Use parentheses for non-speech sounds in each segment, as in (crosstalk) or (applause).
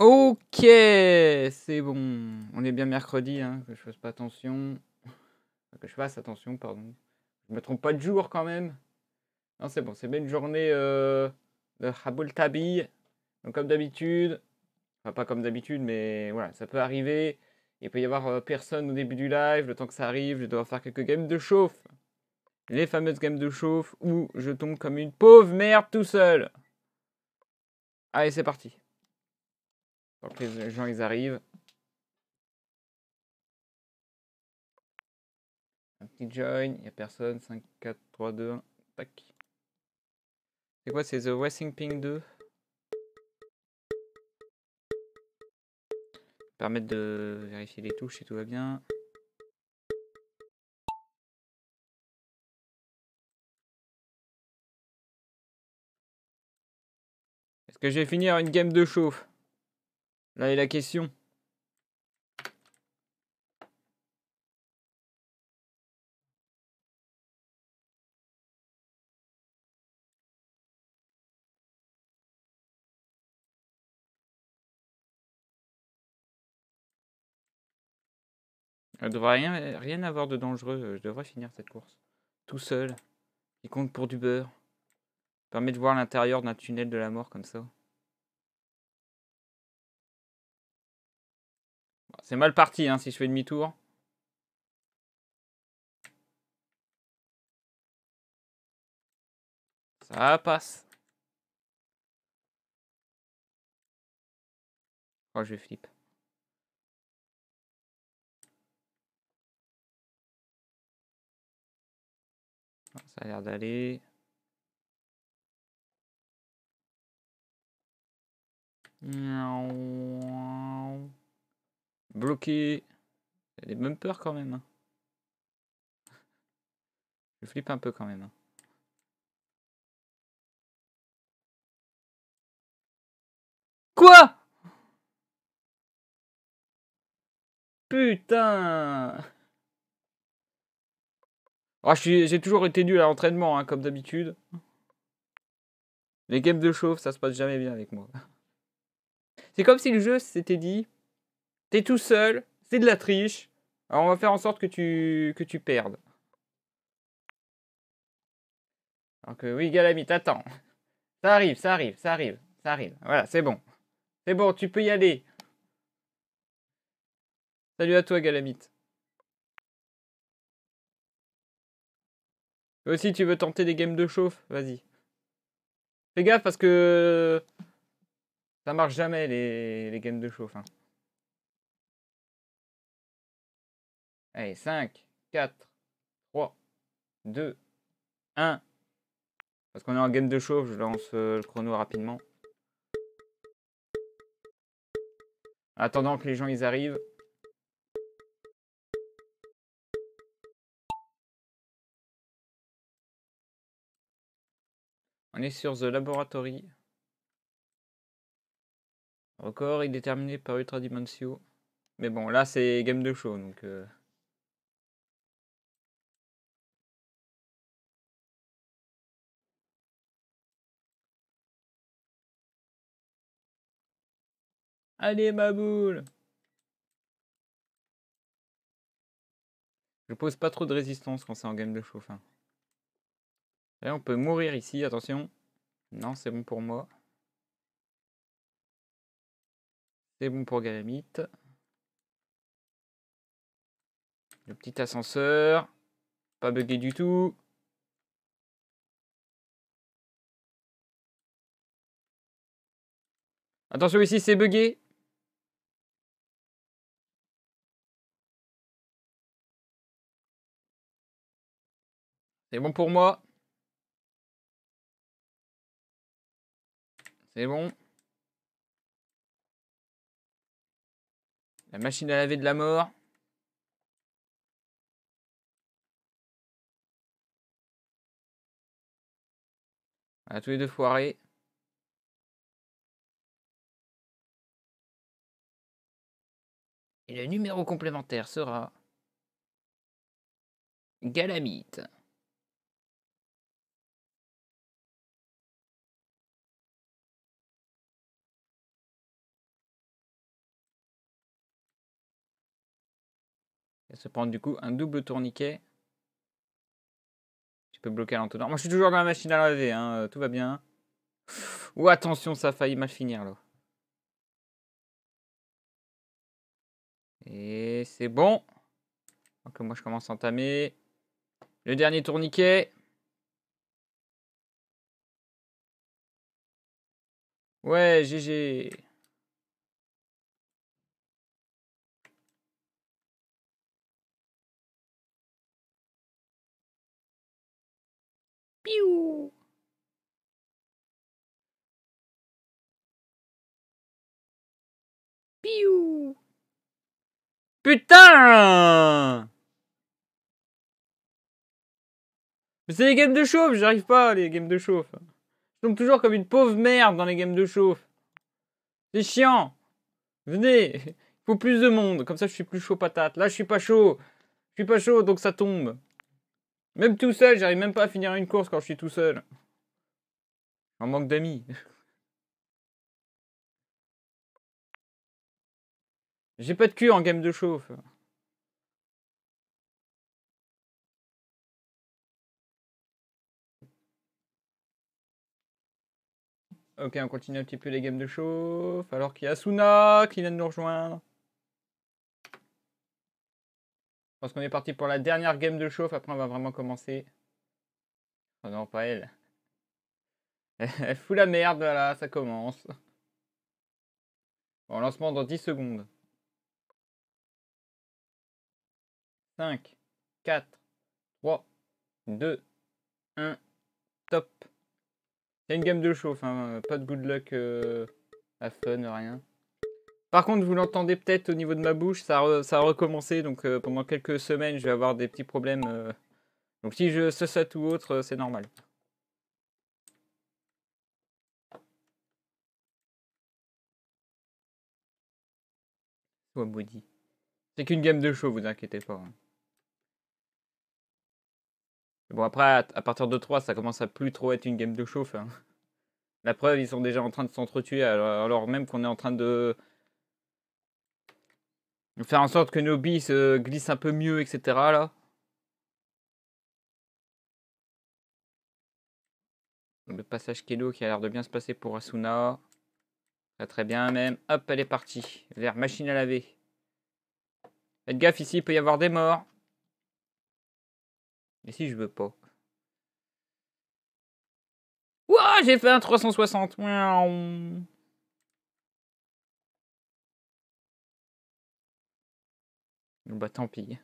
Ok, c'est bon. On est bien mercredi, hein, que je fasse pas attention. que je fasse attention, pardon. Je me trompe pas de jour quand même. Non, c'est bon, c'est bien une journée euh, de Haboul Tabi. Donc comme d'habitude, pas comme d'habitude, mais voilà, ça peut arriver. Il peut y avoir euh, personne au début du live, le temps que ça arrive, je dois faire quelques games de chauffe. Les fameuses games de chauffe où je tombe comme une pauvre merde tout seul. Allez, c'est parti que les gens, ils arrivent. Un petit join, il n'y a personne. 5, 4, 3, 2, 1. Tac. C'est quoi C'est The Westing Ping 2 Permettre de vérifier les touches si tout va bien. Est-ce que je vais finir une game de chauffe Là est la question. Elle devrait rien, rien avoir de dangereux. Je devrais finir cette course. Tout seul. Il compte pour du beurre. permet de voir l'intérieur d'un tunnel de la mort comme ça. C'est mal parti hein, si je fais demi-tour. Ça passe. Oh, je flippe. Ah, ça a l'air d'aller. Non bloqué les bumpers quand même. Hein. Je flippe un peu quand même. Hein. Quoi Putain ah, J'ai toujours été nul à l'entraînement, hein, comme d'habitude. Les games de chauffe, ça se passe jamais bien avec moi. C'est comme si le jeu s'était dit T'es tout seul, c'est de la triche. Alors on va faire en sorte que tu, que tu perdes. Donc euh, oui, Galamite, attends. Ça arrive, ça arrive, ça arrive, ça arrive. Voilà, c'est bon. C'est bon, tu peux y aller. Salut à toi, Galamite. aussi, tu veux tenter des games de chauffe Vas-y. Fais gaffe parce que ça marche jamais les, les games de chauffe. Hein. Allez, 5, 4, 3, 2, 1. Parce qu'on est en game de show, je lance euh, le chrono rapidement. attendant que les gens ils arrivent. On est sur The Laboratory. Record il est déterminé par Ultra Dimensio. Mais bon, là c'est game de show, donc... Euh. Allez, ma boule Je pose pas trop de résistance quand c'est en game de chauffe. Et hein. on peut mourir ici, attention. Non, c'est bon pour moi. C'est bon pour Galamite. Le petit ascenseur. Pas bugué du tout. Attention ici, c'est bugué. C'est bon pour moi. C'est bon. La machine à laver de la mort. À tous les deux foirés. Et le numéro complémentaire sera Galamite. se prendre du coup un double tourniquet. Tu peux bloquer l'entonnoir. Moi, je suis toujours dans la machine à laver, hein, euh, tout va bien. Ou attention, ça a failli mal finir là. Et c'est bon. Donc moi, je commence à entamer. Le dernier tourniquet. Ouais, GG. Putain Mais c'est les games de chauffe, j'arrive pas les games de chauffe. Je tombe toujours comme une pauvre merde dans les games de chauffe. C'est chiant. Venez, il faut plus de monde, comme ça je suis plus chaud patate. Là je suis pas chaud. Je suis pas chaud donc ça tombe. Même tout seul, j'arrive même pas à finir une course quand je suis tout seul. En manque d'amis. (laughs) J'ai pas de cul en game de chauffe. Ok, on continue un petit peu les games de chauffe. Alors qu'il y a Asuna qui vient de nous rejoindre. Je pense qu'on est parti pour la dernière game de chauffe. Après, on va vraiment commencer. Oh non, pas elle. (laughs) Elle fout la merde, là, ça commence. Bon, lancement dans 10 secondes. 5, 4, 3, 2, 1, top. C'est une gamme de chauffe, euh, pas de good luck euh, à fun, rien. Par contre, vous l'entendez peut-être au niveau de ma bouche, ça, ça a recommencé, donc euh, pendant quelques semaines, je vais avoir des petits problèmes. donc si je saute ou autre, c'est normal. Sois maudit. C'est qu'une gamme de show, vous inquiétez pas. Hein. Bon, après, à, partir de 3, ça commence à plus trop être une game de chauffe. Hein. La preuve, ils sont déjà en train de s'entretuer, alors, alors même qu'on est en train de faire en sorte que nos billes se glissent un peu mieux, etc. Là. Le passage Kelo qui a l'air de bien se passer pour Asuna. Très très bien même. Hop, elle est partie. vers machine à laver. Faites gaffe ici, il peut y avoir des morts. Mais si je veux pas. Ouah j'ai fait un 360. Miaou. Bah tant pis.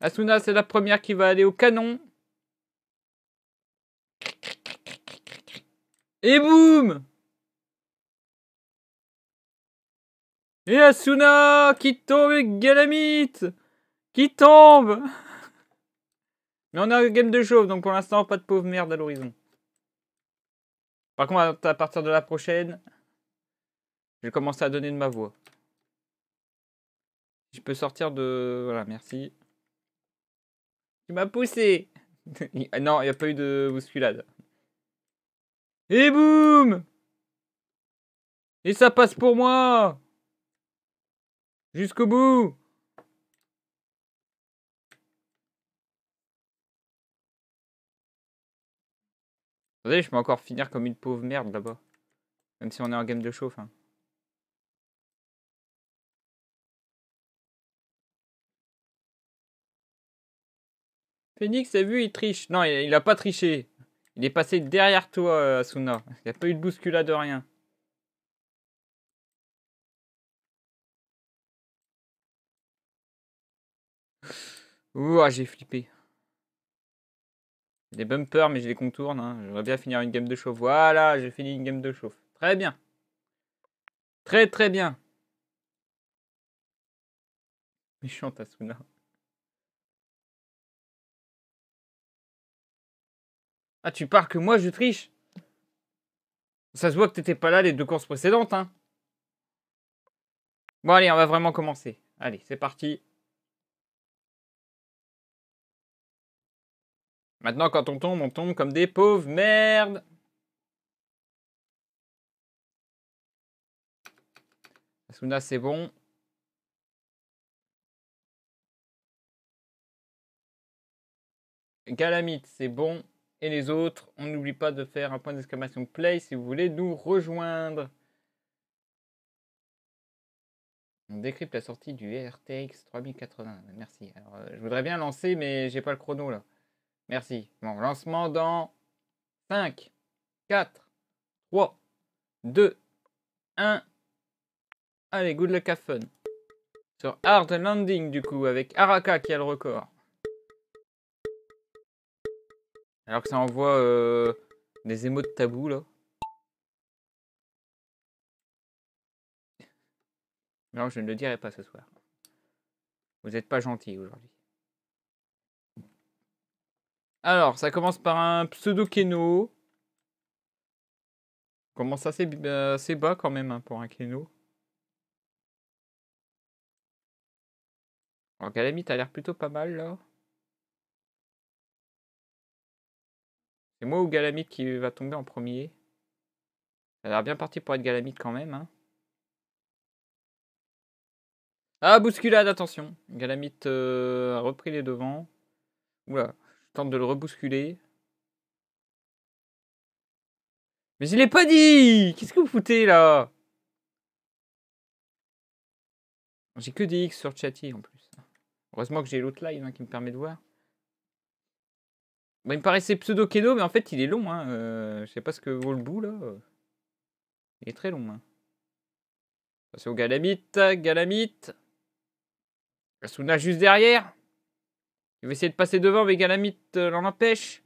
Asuna, c'est la première qui va aller au canon. Et boum Et Asuna qui tombe, Galamite Qui tombe mais on a une game de chauve, donc pour l'instant, pas de pauvre merde à l'horizon. Par contre, à partir de la prochaine, je vais commencer à donner de ma voix. Je peux sortir de... Voilà, merci. Tu m'as poussé (laughs) Non, il n'y a pas eu de bousculade. Et boum Et ça passe pour moi Jusqu'au bout Attendez, je peux encore finir comme une pauvre merde là-bas. Même si on est en game de chauffe. Hein. Phoenix, t'as vu, il triche. Non, il, a pas triché. Il est passé derrière toi, euh, Asuna. Il n'y a pas eu de bousculade de rien. Ouah, j'ai flippé. Des bumpers, mais je les contourne. je hein. J'aimerais bien finir une game de chauffe. Voilà, j'ai fini une game de chauffe. Très bien. Très très bien. Méchant Asuna. Ah, tu pars que moi je triche Ça se voit que t'étais pas là les deux courses précédentes, hein Bon, allez, on va vraiment commencer. Allez, c'est parti. Maintenant, quand on tombe, on tombe comme des pauvres merdes. Asuna, c'est bon. Galamite, c'est bon. Et les autres, on n'oublie pas de faire un point d'exclamation play si vous voulez nous rejoindre. On décrypte la sortie du RTX 3080. Merci. Alors, euh, je voudrais bien lancer, mais j'ai pas le chrono là. Merci. Bon, lancement dans 5, 4, 3, 2, 1. Allez, good luck, have fun. Sur Hard Landing, du coup, avec Araka qui a le record. Alors que ça envoie euh, des émots de tabou, là. Non, je ne le dirai pas ce soir. Vous n'êtes pas gentil aujourd'hui. Alors, ça commence par un pseudo Keno. Comment ça, c'est euh, bas quand même hein, pour un Keno. Alors, Galamite a l'air plutôt pas mal là. C'est moi ou Galamite qui va tomber en premier Ça a l'air bien parti pour être Galamite quand même. Hein. Ah, bousculade, attention Galamite euh, a repris les devants. Oula tente de le rebousculer. Mais il est pas dit Qu'est-ce que vous foutez là J'ai que des X sur Chatty en plus. Heureusement que j'ai l'autre live hein, qui me permet de voir. il me paraissait pseudo kedo mais en fait il est long. Hein. Euh, je sais pas ce que vaut le bout là. Il est très long. C'est hein. au Galamite, Galamite. Asuna juste derrière. Il va essayer de passer devant, mais Galamite euh, l'en empêche.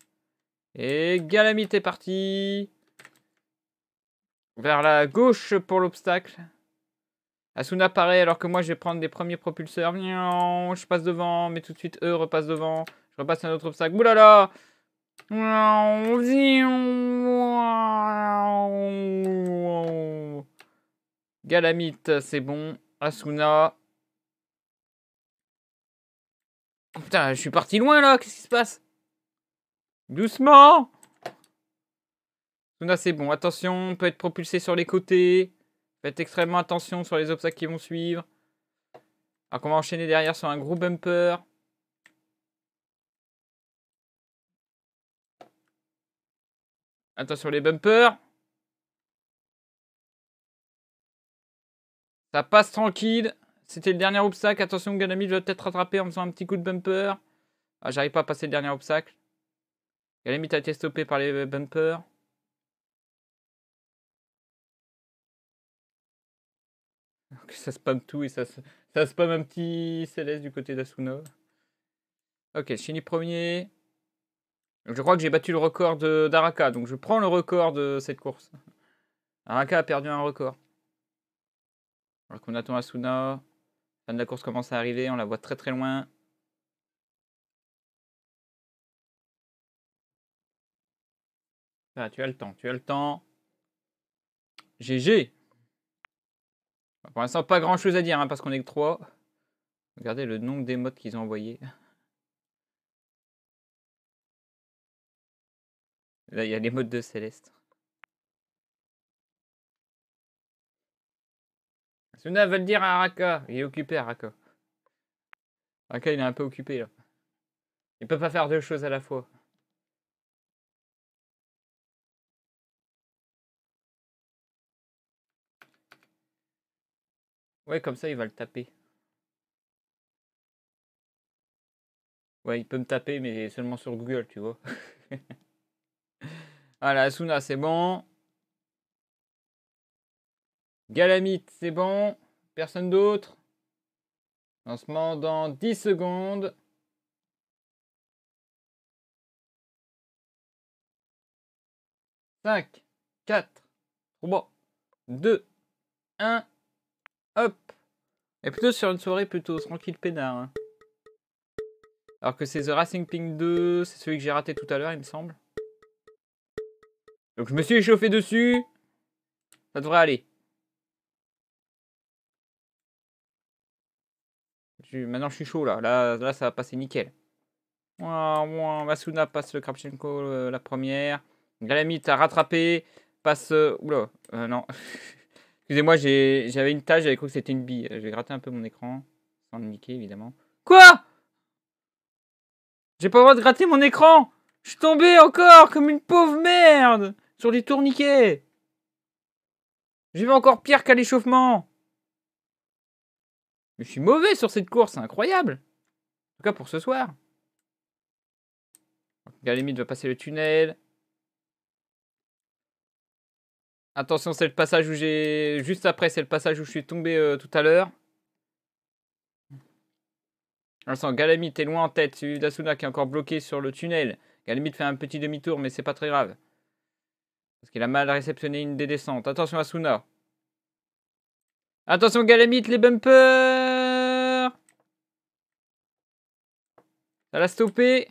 Et Galamite est parti. Vers la gauche pour l'obstacle. Asuna paraît alors que moi je vais prendre des premiers propulseurs. Je passe devant, mais tout de suite eux repassent devant. Je repasse un autre obstacle. Oulala Galamite, c'est bon. Asuna, Oh, putain, je suis parti loin là, qu'est-ce qui se passe Doucement c'est bon, attention, on peut être propulsé sur les côtés. Faites extrêmement attention sur les obstacles qui vont suivre. Alors qu'on va enchaîner derrière sur un gros bumper. Attention les bumpers. Ça passe tranquille. C'était le dernier obstacle. Attention, Ganami doit peut-être rattraper en faisant un petit coup de bumper. Ah, j'arrive pas à passer le dernier obstacle. Ganami a été stoppé par les euh, bumpers. (laughs) ça spamme tout et ça, ça spamme un petit Céleste du côté d'Asuna. Ok, Shinny premier. Je crois que j'ai battu le record d'Araka, donc je prends le record de cette course. Araka a perdu un record. Alors qu'on attend Asuna. La fin de la course commence à arriver, on la voit très très loin. Ah, tu as le temps, tu as le temps. GG Pour l'instant, pas grand chose à dire, hein, parce qu'on est que 3. Regardez le nombre des modes qu'ils ont envoyé. Là, il y a les modes de Céleste. Suna veut le dire à Raka. Il est occupé, Raka. Araka, il est un peu occupé, là. Il peut pas faire deux choses à la fois. Ouais, comme ça, il va le taper. Ouais, il peut me taper, mais seulement sur Google, tu vois. (laughs) voilà, Suna, c'est bon. Galamite, c'est bon. Personne d'autre. Lancement dans 10 secondes. 5, 4, 3, 2, 1, hop. Et plutôt sur une soirée plutôt tranquille peinard. Hein. Alors que c'est The Racing Pink 2, c'est celui que j'ai raté tout à l'heure, il me semble. Donc je me suis échauffé dessus. Ça devrait aller. Maintenant, je suis chaud, là. Là, ça va passer nickel. passe le Krapchenko euh, la première. Galamit a rattrapé. Passe... Euh, oula, euh, non. (laughs) Excusez-moi, j'avais une tâche, j'avais cru que c'était une bille. Je vais gratter un peu mon écran. Sans le niquer, évidemment. Quoi J'ai pas le droit de gratter mon écran Je suis tombé encore comme une pauvre merde Sur les tourniquets J'ai vu encore pire qu'à l'échauffement je suis mauvais sur cette course, c'est incroyable. En tout cas pour ce soir. Galamite va passer le tunnel. Attention, c'est le passage où j'ai... Juste après, c'est le passage où je suis tombé euh, tout à l'heure. sent Galamite est loin en tête. Celui d'Asuna qui est encore bloqué sur le tunnel. Galamite fait un petit demi-tour, mais c'est pas très grave. Parce qu'il a mal réceptionné une des descentes. Attention, Asuna. Attention, Galamite, les bumpers Ça l'a stoppé.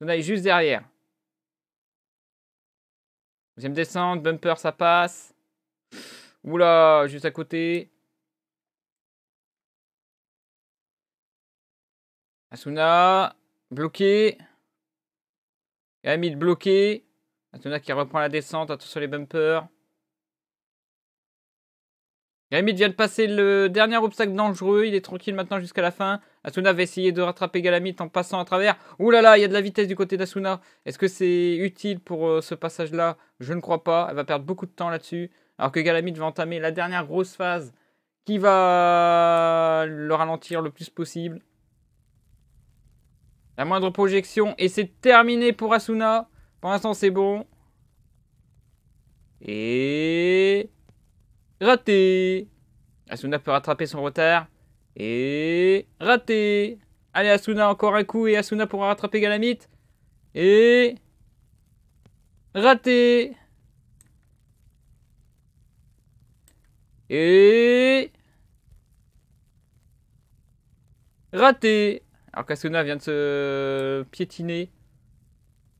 On est juste derrière. Deuxième descente, bumper, ça passe. Oula, juste à côté. Asuna, bloqué. Hamid bloqué. Asuna qui reprend la descente, attention les bumpers. Hamid vient de passer le dernier obstacle dangereux, il est tranquille maintenant jusqu'à la fin. Asuna va essayer de rattraper Galamite en passant à travers. Ouh là là, il y a de la vitesse du côté d'Asuna. Est-ce que c'est utile pour euh, ce passage-là Je ne crois pas. Elle va perdre beaucoup de temps là-dessus. Alors que Galamite va entamer la dernière grosse phase qui va le ralentir le plus possible. La moindre projection et c'est terminé pour Asuna. Pour l'instant, c'est bon. Et... Raté Asuna peut rattraper son retard. Et raté Allez Asuna, encore un coup et Asuna pourra rattraper Galamite. Et raté Et raté Alors qu'Asuna vient de se piétiner.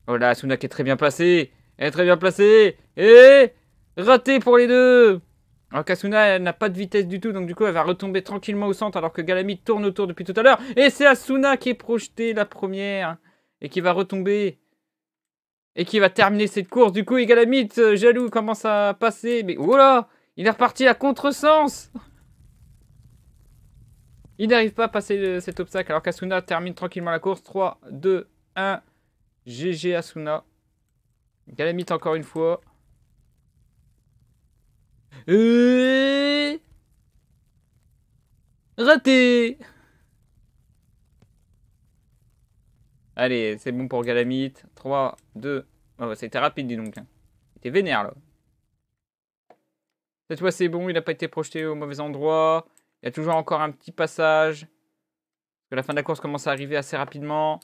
Oh là, Asuna qui est très bien placée. Elle est très bien placée. Et raté pour les deux alors Kasuna n'a pas de vitesse du tout, donc du coup elle va retomber tranquillement au centre alors que Galamite tourne autour depuis tout à l'heure. Et c'est Asuna qui est projetée la première et qui va retomber et qui va terminer cette course. Du coup, Galamite euh, jaloux, commence à passer. Mais voilà, oh il est reparti à contresens. Il n'arrive pas à passer cet obstacle alors qu'Asuna termine tranquillement la course. 3, 2, 1. GG Asuna. Galamite encore une fois. Euh, raté Allez, c'est bon pour Galamite. 3, 2... Oh, c'était rapide, dis donc. C'était hein. vénère, là. Cette fois, c'est bon. Il n'a pas été projeté au mauvais endroit. Il y a toujours encore un petit passage. la fin de la course commence à arriver assez rapidement.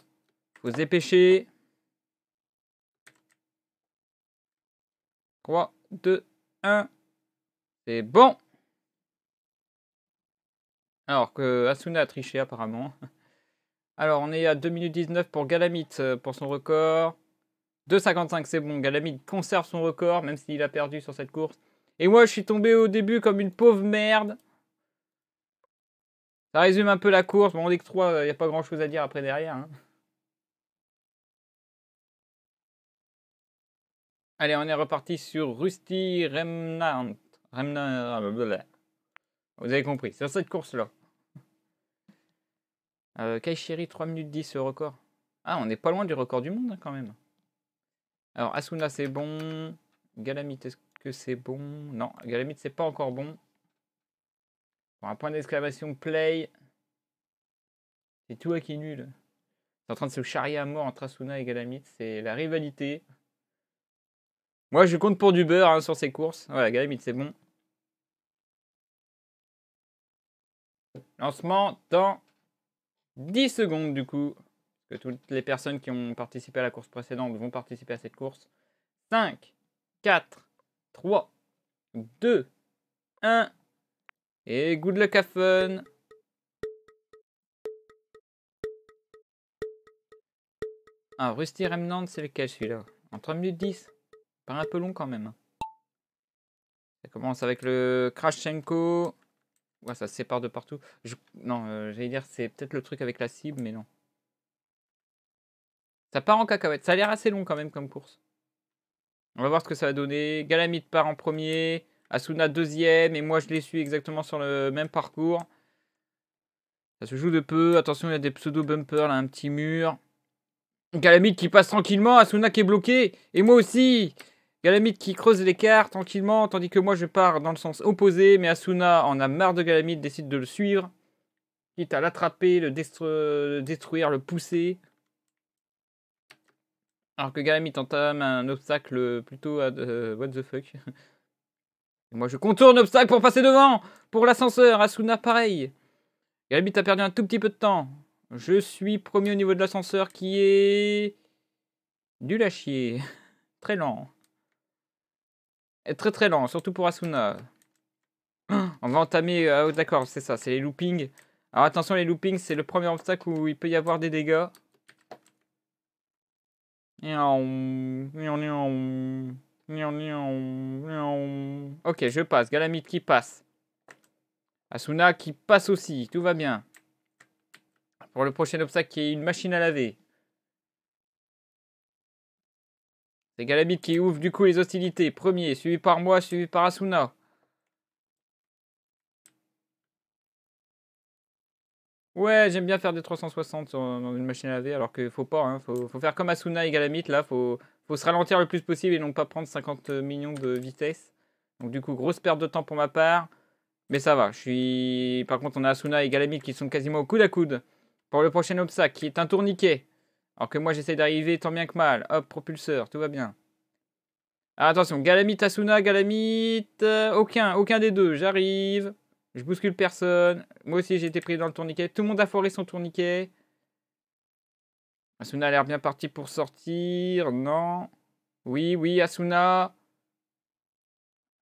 Il faut se dépêcher. 3, 2, 1... C'est bon. Alors que Asuna a triché apparemment. Alors on est à 2 minutes 19 pour Galamite euh, pour son record. 2,55 c'est bon. Galamite conserve son record même s'il a perdu sur cette course. Et moi je suis tombé au début comme une pauvre merde. Ça résume un peu la course. Bon, on dit que 3, il n'y a pas grand chose à dire après derrière. Hein. Allez, on est reparti sur Rusty Remnant. Ah, ben, Vous avez compris, sur cette course-là. Euh, Kai 3 minutes 10, ce record. Ah, on n'est pas loin du record du monde, hein, quand même. Alors, Asuna, c'est bon. Galamite, est-ce que c'est bon Non, Galamite, c'est pas encore bon. un point d'exclamation, play. C'est tout à qui nul. C'est en train de se charrier à mort entre Asuna et Galamite. C'est la rivalité. Moi, je compte pour du beurre hein, sur ces courses. Ouais, Gary c'est bon. Lancement dans 10 secondes, du coup. Que toutes les personnes qui ont participé à la course précédente vont participer à cette course. 5, 4, 3, 2, 1. Et good luck à fun! Ah, Rusty Remnant, c'est lequel celui-là En 3 minutes 10 un peu long quand même. Ça commence avec le Krashenko. Ouais, ça se sépare de partout. Je... Non, euh, j'allais dire, c'est peut-être le truc avec la cible, mais non. Ça part en cacahuète. Ça a l'air assez long quand même comme course. On va voir ce que ça va donner. Galamite part en premier. Asuna deuxième. Et moi, je les suis exactement sur le même parcours. Ça se joue de peu. Attention, il y a des pseudo-bumpers, là, un petit mur. Galamite qui passe tranquillement. Asuna qui est bloqué. Et moi aussi. Galamite qui creuse l'écart tranquillement, tandis que moi je pars dans le sens opposé, mais Asuna en a marre de Galamite, décide de le suivre, quitte à l'attraper, le, détruire, le pousser. Alors que Galamite entame un obstacle plutôt à... Euh, what the fuck (laughs) Moi je contourne l'obstacle pour passer devant Pour l'ascenseur, Asuna pareil Galamite a perdu un tout petit peu de temps. Je suis premier au niveau de l'ascenseur qui est... Du lâchier, (laughs) Très lent très très lent, surtout pour Asuna. (gasps) On va entamer... Ah, d'accord, c'est ça, c'est les loopings. Alors attention, les loopings, c'est le premier obstacle où il peut y avoir des dégâts. Ok, je passe. Galamite qui passe. Asuna qui passe aussi. Tout va bien. Pour le prochain obstacle qui est une machine à laver. C'est Galamite qui ouvre du coup les hostilités. Premier, suivi par moi, suivi par Asuna. Ouais, j'aime bien faire des 360 dans une machine à laver, alors qu'il faut pas. Hein, faut, faire comme Asuna et Galamite là. Faut, faut se ralentir le plus possible et non pas prendre 50 millions de vitesse. Donc du coup, grosse perte de temps pour ma part. Mais ça va, je suis... Par contre, on a Asuna et Galamite qui sont quasiment au coude à coude pour le prochain obstacle, qui est un tourniquet. Alors que moi, j'essaie d'arriver tant bien que mal. Hop, propulseur, tout va bien. Ah, attention, Galamite Asuna, Galamite... Euh, aucun, aucun des deux. J'arrive. Je bouscule personne. Moi aussi, j'ai été pris dans le tourniquet. Tout le monde a foré son tourniquet. Asuna a l'air bien parti pour sortir. Non. Oui, oui, Asuna.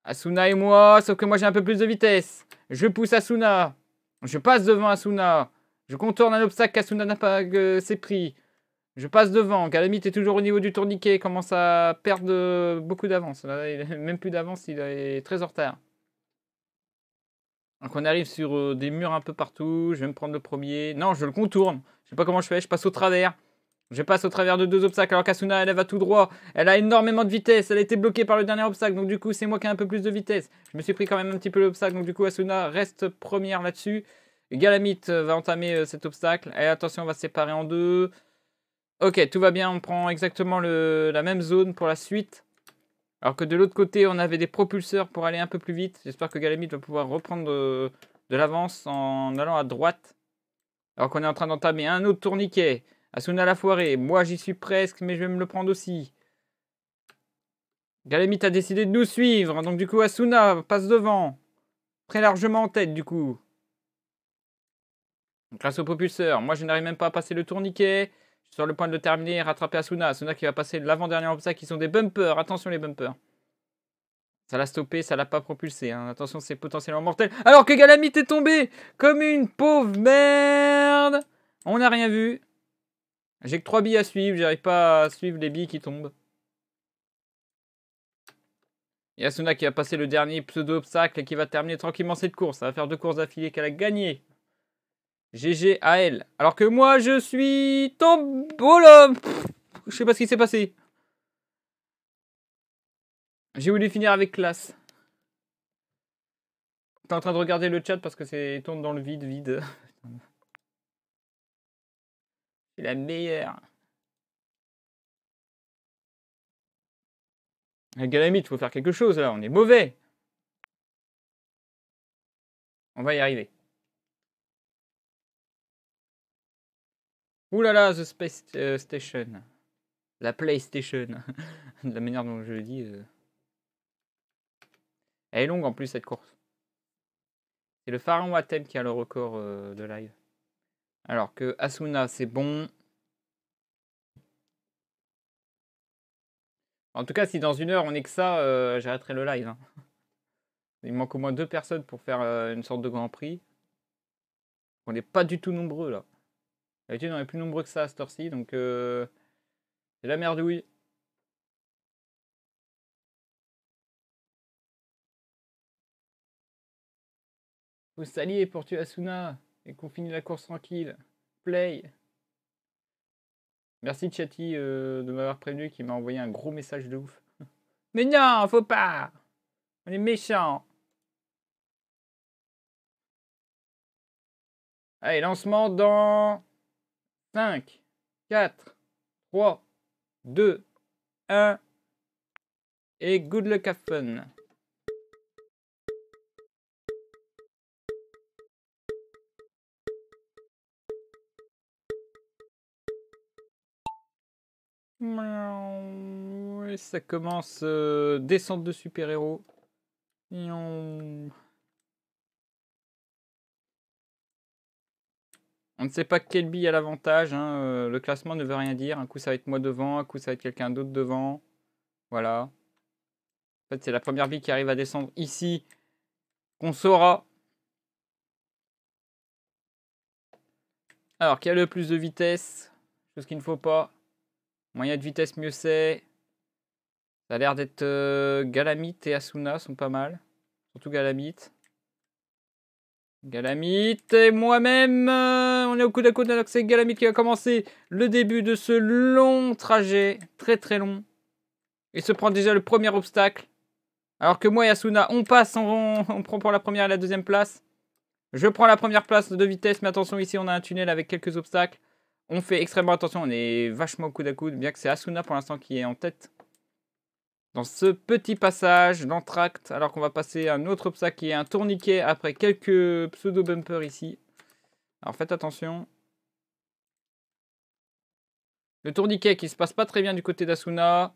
Asuna et moi, sauf que moi j'ai un peu plus de vitesse. Je pousse Asuna. Je passe devant Asuna. Je contourne un obstacle qu'Asuna n'a pas euh, pris. Je passe devant. Galamite est toujours au niveau du tourniquet. Il commence à perdre beaucoup d'avance. Même plus d'avance, il est très en retard. Donc on arrive sur euh, des murs un peu partout. Je vais me prendre le premier. Non, je le contourne. Je sais pas comment je fais. Je passe au travers. Je passe au travers de deux obstacles. Alors Kasuna, elle, elle va tout droit. Elle a énormément de vitesse. Elle a été bloquée par le dernier obstacle. Donc du coup, c'est moi qui ai un peu plus de vitesse. Je me suis pris quand même un petit peu l'obstacle. Donc du coup, Asuna reste première là-dessus. Galamite euh, va entamer euh, cet obstacle. Et attention, on va se séparer en deux. Ok, tout va bien, on prend exactement la même zone pour la suite. Alors que de l'autre côté, on avait des propulseurs pour aller un peu plus vite. J'espère que Galamite va pouvoir reprendre euh, de, l'avance en allant à droite. Alors qu'on est en train d'entamer un autre tourniquet. Asuna la foirée. Moi, j'y suis presque, mais je vais me le prendre aussi. Galamite a décidé de nous suivre. Donc du coup, Asuna passe devant. Très largement en tête, du coup. Grâce au propulseur. Moi, je n'arrive même pas à passer le tourniquet sur le point de terminer et rattraper Asuna. Asuna qui va passer l'avant-dernier obstacle, qui sont des bumpers. Attention les bumpers. Ça l'a stoppé, ça l'a pas propulsé. Hein. Attention, c'est potentiellement mortel. Alors que Galamite est tombé comme une pauvre merde. On n'a rien vu. J'ai que trois billes à suivre, j'arrive pas à suivre les billes qui tombent. Et Asuna qui va passer le dernier pseudo-obstacle et qui va terminer tranquillement cette course. Ça va faire deux courses d'affilée qu'elle a gagnées. GG à elle. Alors que moi, je suis ton beau Je sais pas ce qui s'est passé. J'ai voulu finir avec classe. T'es en train de regarder le chat parce que c'est tombe dans le vide, vide. (laughs) C'est la meilleure. Galamite, faut faire quelque chose là, on est mauvais. On va y arriver. Ouh là là, The Space euh, Station. La PlayStation. de (laughs) la manière dont je le dis. Euh. Elle est longue en plus cette course. C'est le Pharaon Athènes qui a le record euh, de live. Alors que Asuna, c'est bon. En tout cas, si dans une heure on est que ça, j'arrêterai le live. Hein. Il manque au moins deux personnes pour faire une sorte de grand prix. On n'est pas du tout nombreux là. D'habitude, on est plus nombreux que ça à cette heure-ci, donc euh, c'est la oui. Vous s'allier pour tuer Asuna et qu'on finit la course tranquille. Play. Merci Chatty euh, de m'avoir prévenu qui m'a envoyé un gros message de ouf. (laughs) Mais non, faut pas On est méchants Allez, lancement dans 5, 4, 3, 2, 1 et good luck have fun. Et ça commence euh, descente de super-héros. On ne sait pas quelle bille a l'avantage. Hein, euh, le classement ne veut rien dire. Un coup, ça va être moi devant. Un coup, ça va être quelqu'un d'autre devant. Voilà. En fait, c'est la première bille qui arrive à descendre ici qu'on saura. Alors, qui a le plus de vitesse Chose qu'il ne faut pas. Moyen de vitesse, mieux c'est. Ça a l'air d'être euh, Galamite et Asuna sont pas mal. Surtout Galamite. Galamite et moi-même euh, on est au coude à coude, c'est qui a commencé le début de ce long trajet, très très long. Il se prend déjà le premier obstacle. Alors que moi et Asuna, on passe, on, prend pour la première et la deuxième place. Je prends la première place de vitesse, mais attention, ici on a un tunnel avec quelques obstacles. On fait extrêmement attention, on est vachement coude à coude, bien que c'est Asuna pour l'instant qui est en tête. Dans ce petit passage, l'entracte, alors qu'on va passer un autre obstacle qui est un tourniquet après quelques pseudo-bumpers ici. Alors faites attention. Le tourniquet qui se passe pas très bien du côté d'Asuna.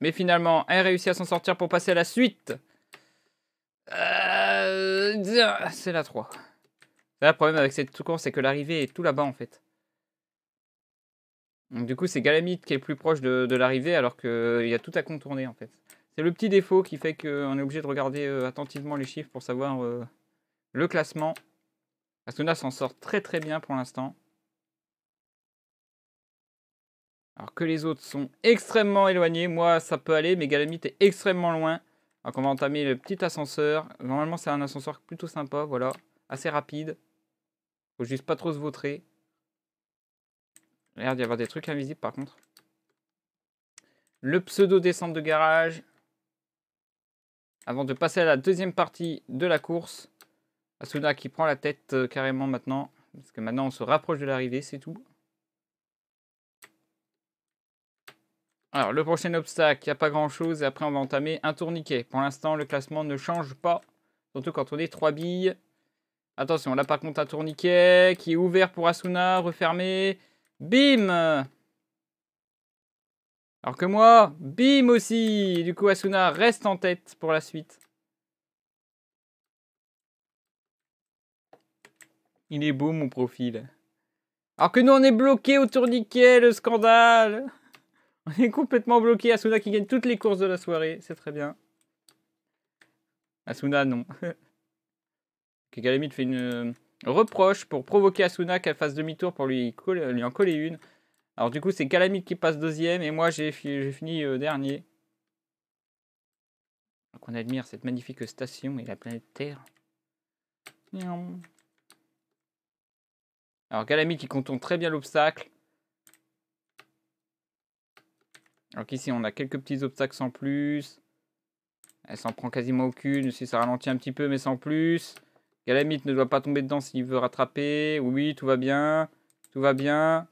Mais finalement, elle réussit à s'en sortir pour passer à la suite. Euh, c'est la 3. le problème avec cette course, c'est que l'arrivée est tout là-bas en fait. du coup, c'est Galamite qui est le plus proche de, l'arrivée alors qu'il euh, y a tout à contourner en fait. C'est le petit défaut qui fait qu'on est obligé de regarder euh, attentivement les chiffres pour savoir le classement ça s'en sort très très bien pour l'instant. Alors que les autres sont extrêmement éloignés. Moi, ça peut aller, mais Galamite est extrêmement loin. Donc on va entamer le petit ascenseur. Normalement, c'est un ascenseur plutôt sympa, voilà. Assez rapide. Faut juste pas trop se vautrer. Regarde, il y avoir des trucs invisibles par contre. Le pseudo-descente de garage. Avant de passer à la deuxième partie de la course. Asuna qui prend la tête euh, carrément maintenant. Parce que maintenant on se rapproche de l'arrivée, c'est tout. Alors le prochain obstacle, il n'y a pas grand chose. Et après on va entamer un tourniquet. Pour l'instant le classement ne change pas. Surtout quand on est 3 billes. Attention, là par contre un tourniquet qui est ouvert pour Asuna, refermé. Bim Alors que moi, bim aussi Du coup Asuna reste en tête pour la suite. Il est beau mon profil. Alors que nous on est bloqué autour tourniquet, le scandale On est complètement bloqué, Asuna qui gagne toutes les courses de la soirée, c'est très bien. Asuna non. Calamite (laughs) fait une euh, reproche pour provoquer Asuna qu'elle fasse demi-tour pour lui, en coller une. Alors du coup, c'est Calamite qui passe deuxième et moi j'ai fini euh, dernier. Donc on admire cette magnifique station et la planète Terre. Miam. Alors Galami qui contourne très bien l'obstacle. Alors ici on a quelques petits obstacles sans plus. Elle s'en prend quasiment aucune. Si ça ralentit un petit peu mais sans plus. Galamite ne doit pas tomber dedans s'il veut rattraper. Oui, tout va bien. Tout va bien.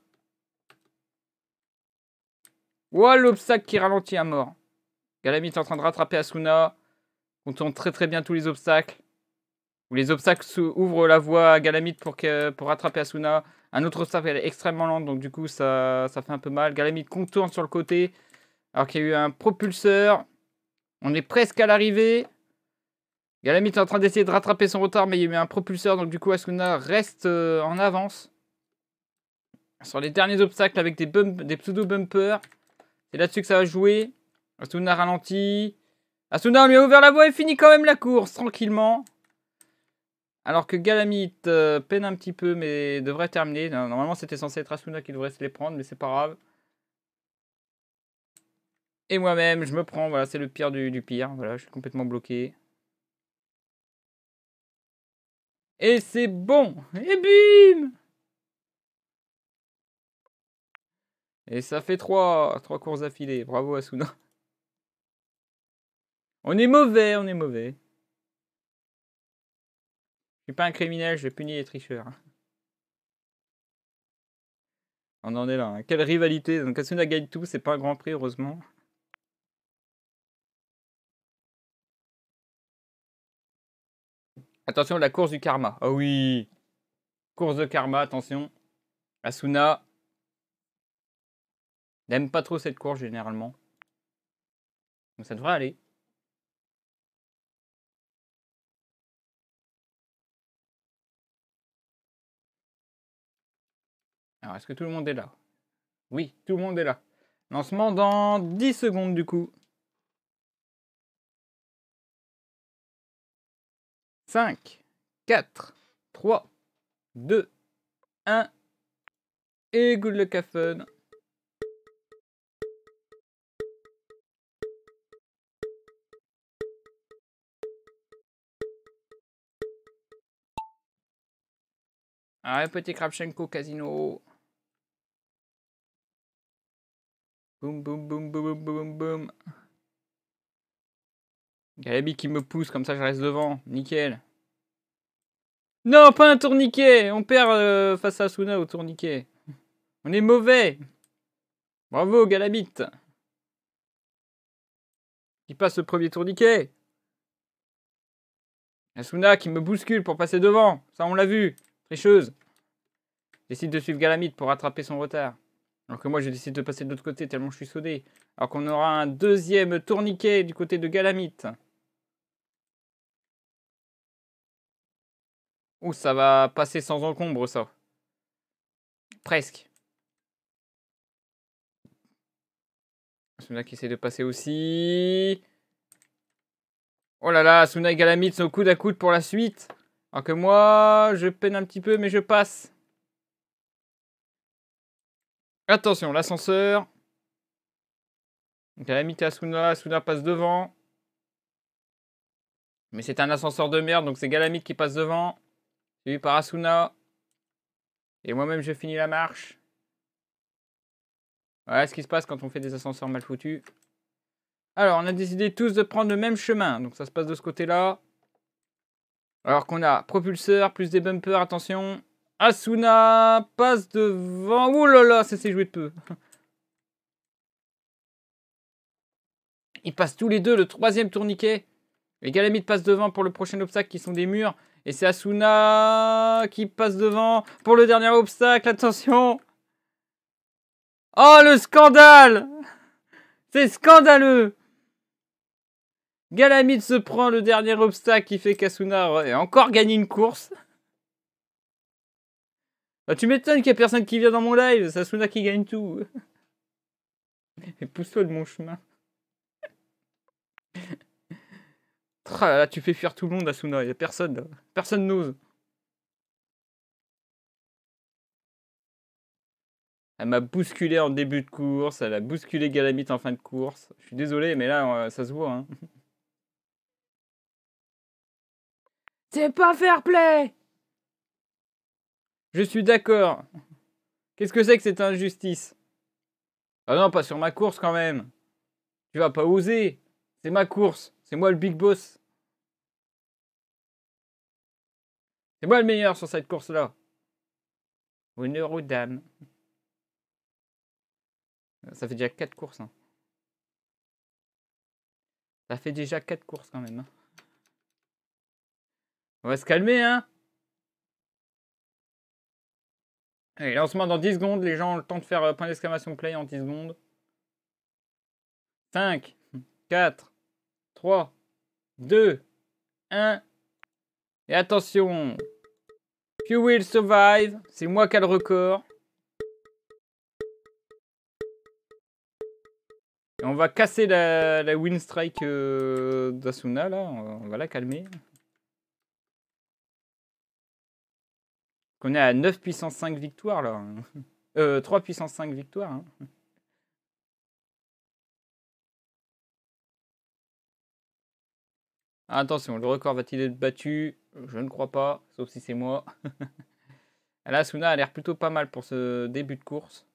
Ouah, l'obstacle qui ralentit à mort. Galamite est en train de rattraper Asuna. Contourne très très bien tous les obstacles où les obstacles ouvrent la voie à Galamite pour, pour rattraper Asuna. Un autre obstacle, est extrêmement lente, donc du coup, ça, fait un peu mal. Galamite contourne sur le côté, alors qu'il y a eu un propulseur. On est presque à l'arrivée. Galamite est en train d'essayer de rattraper son retard, mais il y a eu un propulseur, donc du coup, Asuna reste euh, en avance. Sur les derniers obstacles avec des, des pseudo-bumpers. C'est là-dessus que ça va jouer. Asuna ralentit. Asuna, lui a ouvert la voie et finit quand même la course, tranquillement. Alors que Galamite euh, peine un petit peu, mais devrait terminer. Normalement, c'était censé être Asuna qui devrait se les prendre, mais c'est pas grave. Et moi-même, je me prends. Voilà, c'est le pire du, pire. Voilà, je suis complètement bloqué. Et c'est bon Et bim Et ça fait trois, trois courses affilées. Bravo Asuna. On est mauvais, on est mauvais. Je suis pas un criminel, je punis les tricheurs. Hein. On en est là. Hein. Quelle rivalité. Donc Asuna gagne tout, c'est pas un grand prix, heureusement. Attention, la course du karma. Ah oh oui Course de karma, attention. Asuna n'aime pas trop cette course généralement. Donc ça devrait aller. Alors, est-ce que tout le monde est là Oui, tout le monde est là. Lancement dans 10 secondes du coup. 5, 4, 3, 2, 1. Et good le café Allez, petit Kravchenko Casino. Boum, boum, boum, boum, boum, boum, Gabi qui me pousse, comme ça je reste devant. Nickel. Non, pas un tourniquet On perd euh, face à Asuna au tourniquet. On est mauvais Bravo, Galabit Qui passe le premier tourniquet Asuna qui me bouscule pour passer devant. Ça, on l'a vu. Tricheuse. Décide de suivre Galamite pour rattraper son retard. Alors que moi, j'ai décidé de passer de l'autre côté tellement je suis saudé Alors qu'on aura un deuxième tourniquet du côté de Galamite. Ouh, ça va passer sans encombre, ça. Presque. Suna qui essaie de passer aussi. Oh là là, Suna et Galamite sont coude à coude pour la suite. Alors que moi, je peine un petit peu, mais je passe. Attention, l'ascenseur. Donc, et Asuna. Asuna passe devant. Mais c'est un ascenseur de merde, donc c'est Galamite qui passe devant. Suivi par Asuna. Et moi-même, je finis la marche. Voilà ce qui se passe quand on fait des ascenseurs mal foutus. Alors, on a décidé tous de prendre le même chemin. Donc, ça se passe de ce côté-là. Alors qu'on a propulseur, plus des bumpers, attention. Asuna passe devant. Ouh là là, ça s'est joué de peu. Ils passent tous les deux le troisième tourniquet. Et Galamites passe devant pour le prochain obstacle qui sont des murs. Et c'est Asuna qui passe devant pour le dernier obstacle. Attention Oh le scandale C'est scandaleux Galamite se prend le dernier obstacle qui fait qu'Asuna a encore gagné une course. Bah, tu m'étonnes qu'il n'y ait personne qui vient dans mon live, c'est Asuna qui gagne tout. (laughs) Et pousse-toi de mon chemin. (laughs) là tu fais fuir tout le monde, Asuna, il n'y a personne. Personne n'ose. Elle m'a bousculé en début de course, elle a bousculé Galamite en fin de course. Je suis désolé, mais là, euh, ça se voit. Hein. C'est pas fair play je suis d'accord. Qu'est-ce que c'est que cette injustice Ah non, pas sur ma course quand même. Tu vas pas oser. C'est ma course. C'est moi le big boss. C'est moi le meilleur sur cette course-là. Une roue Dame Ça fait déjà 4 courses. Hein. Ça fait déjà 4 courses quand même. Hein. On va se calmer, hein Allez, lancement dans 10 secondes. Les gens ont le temps de faire euh, point d'exclamation play en 10 secondes. 5, 4, 3, 2, 1. Et attention. You will survive. C'est moi qui ai le record. Et on va casser la, la strike euh, d'Asuna là. On va la calmer. On est à 9 puissance 5 victoires là. (laughs) Euh, 3 puissance 5 victoires. Hein. Ah, attention, le record va-t-il être battu Je ne crois pas, sauf si c'est moi. Là, (laughs) Suna a l'air plutôt pas mal pour ce début de course.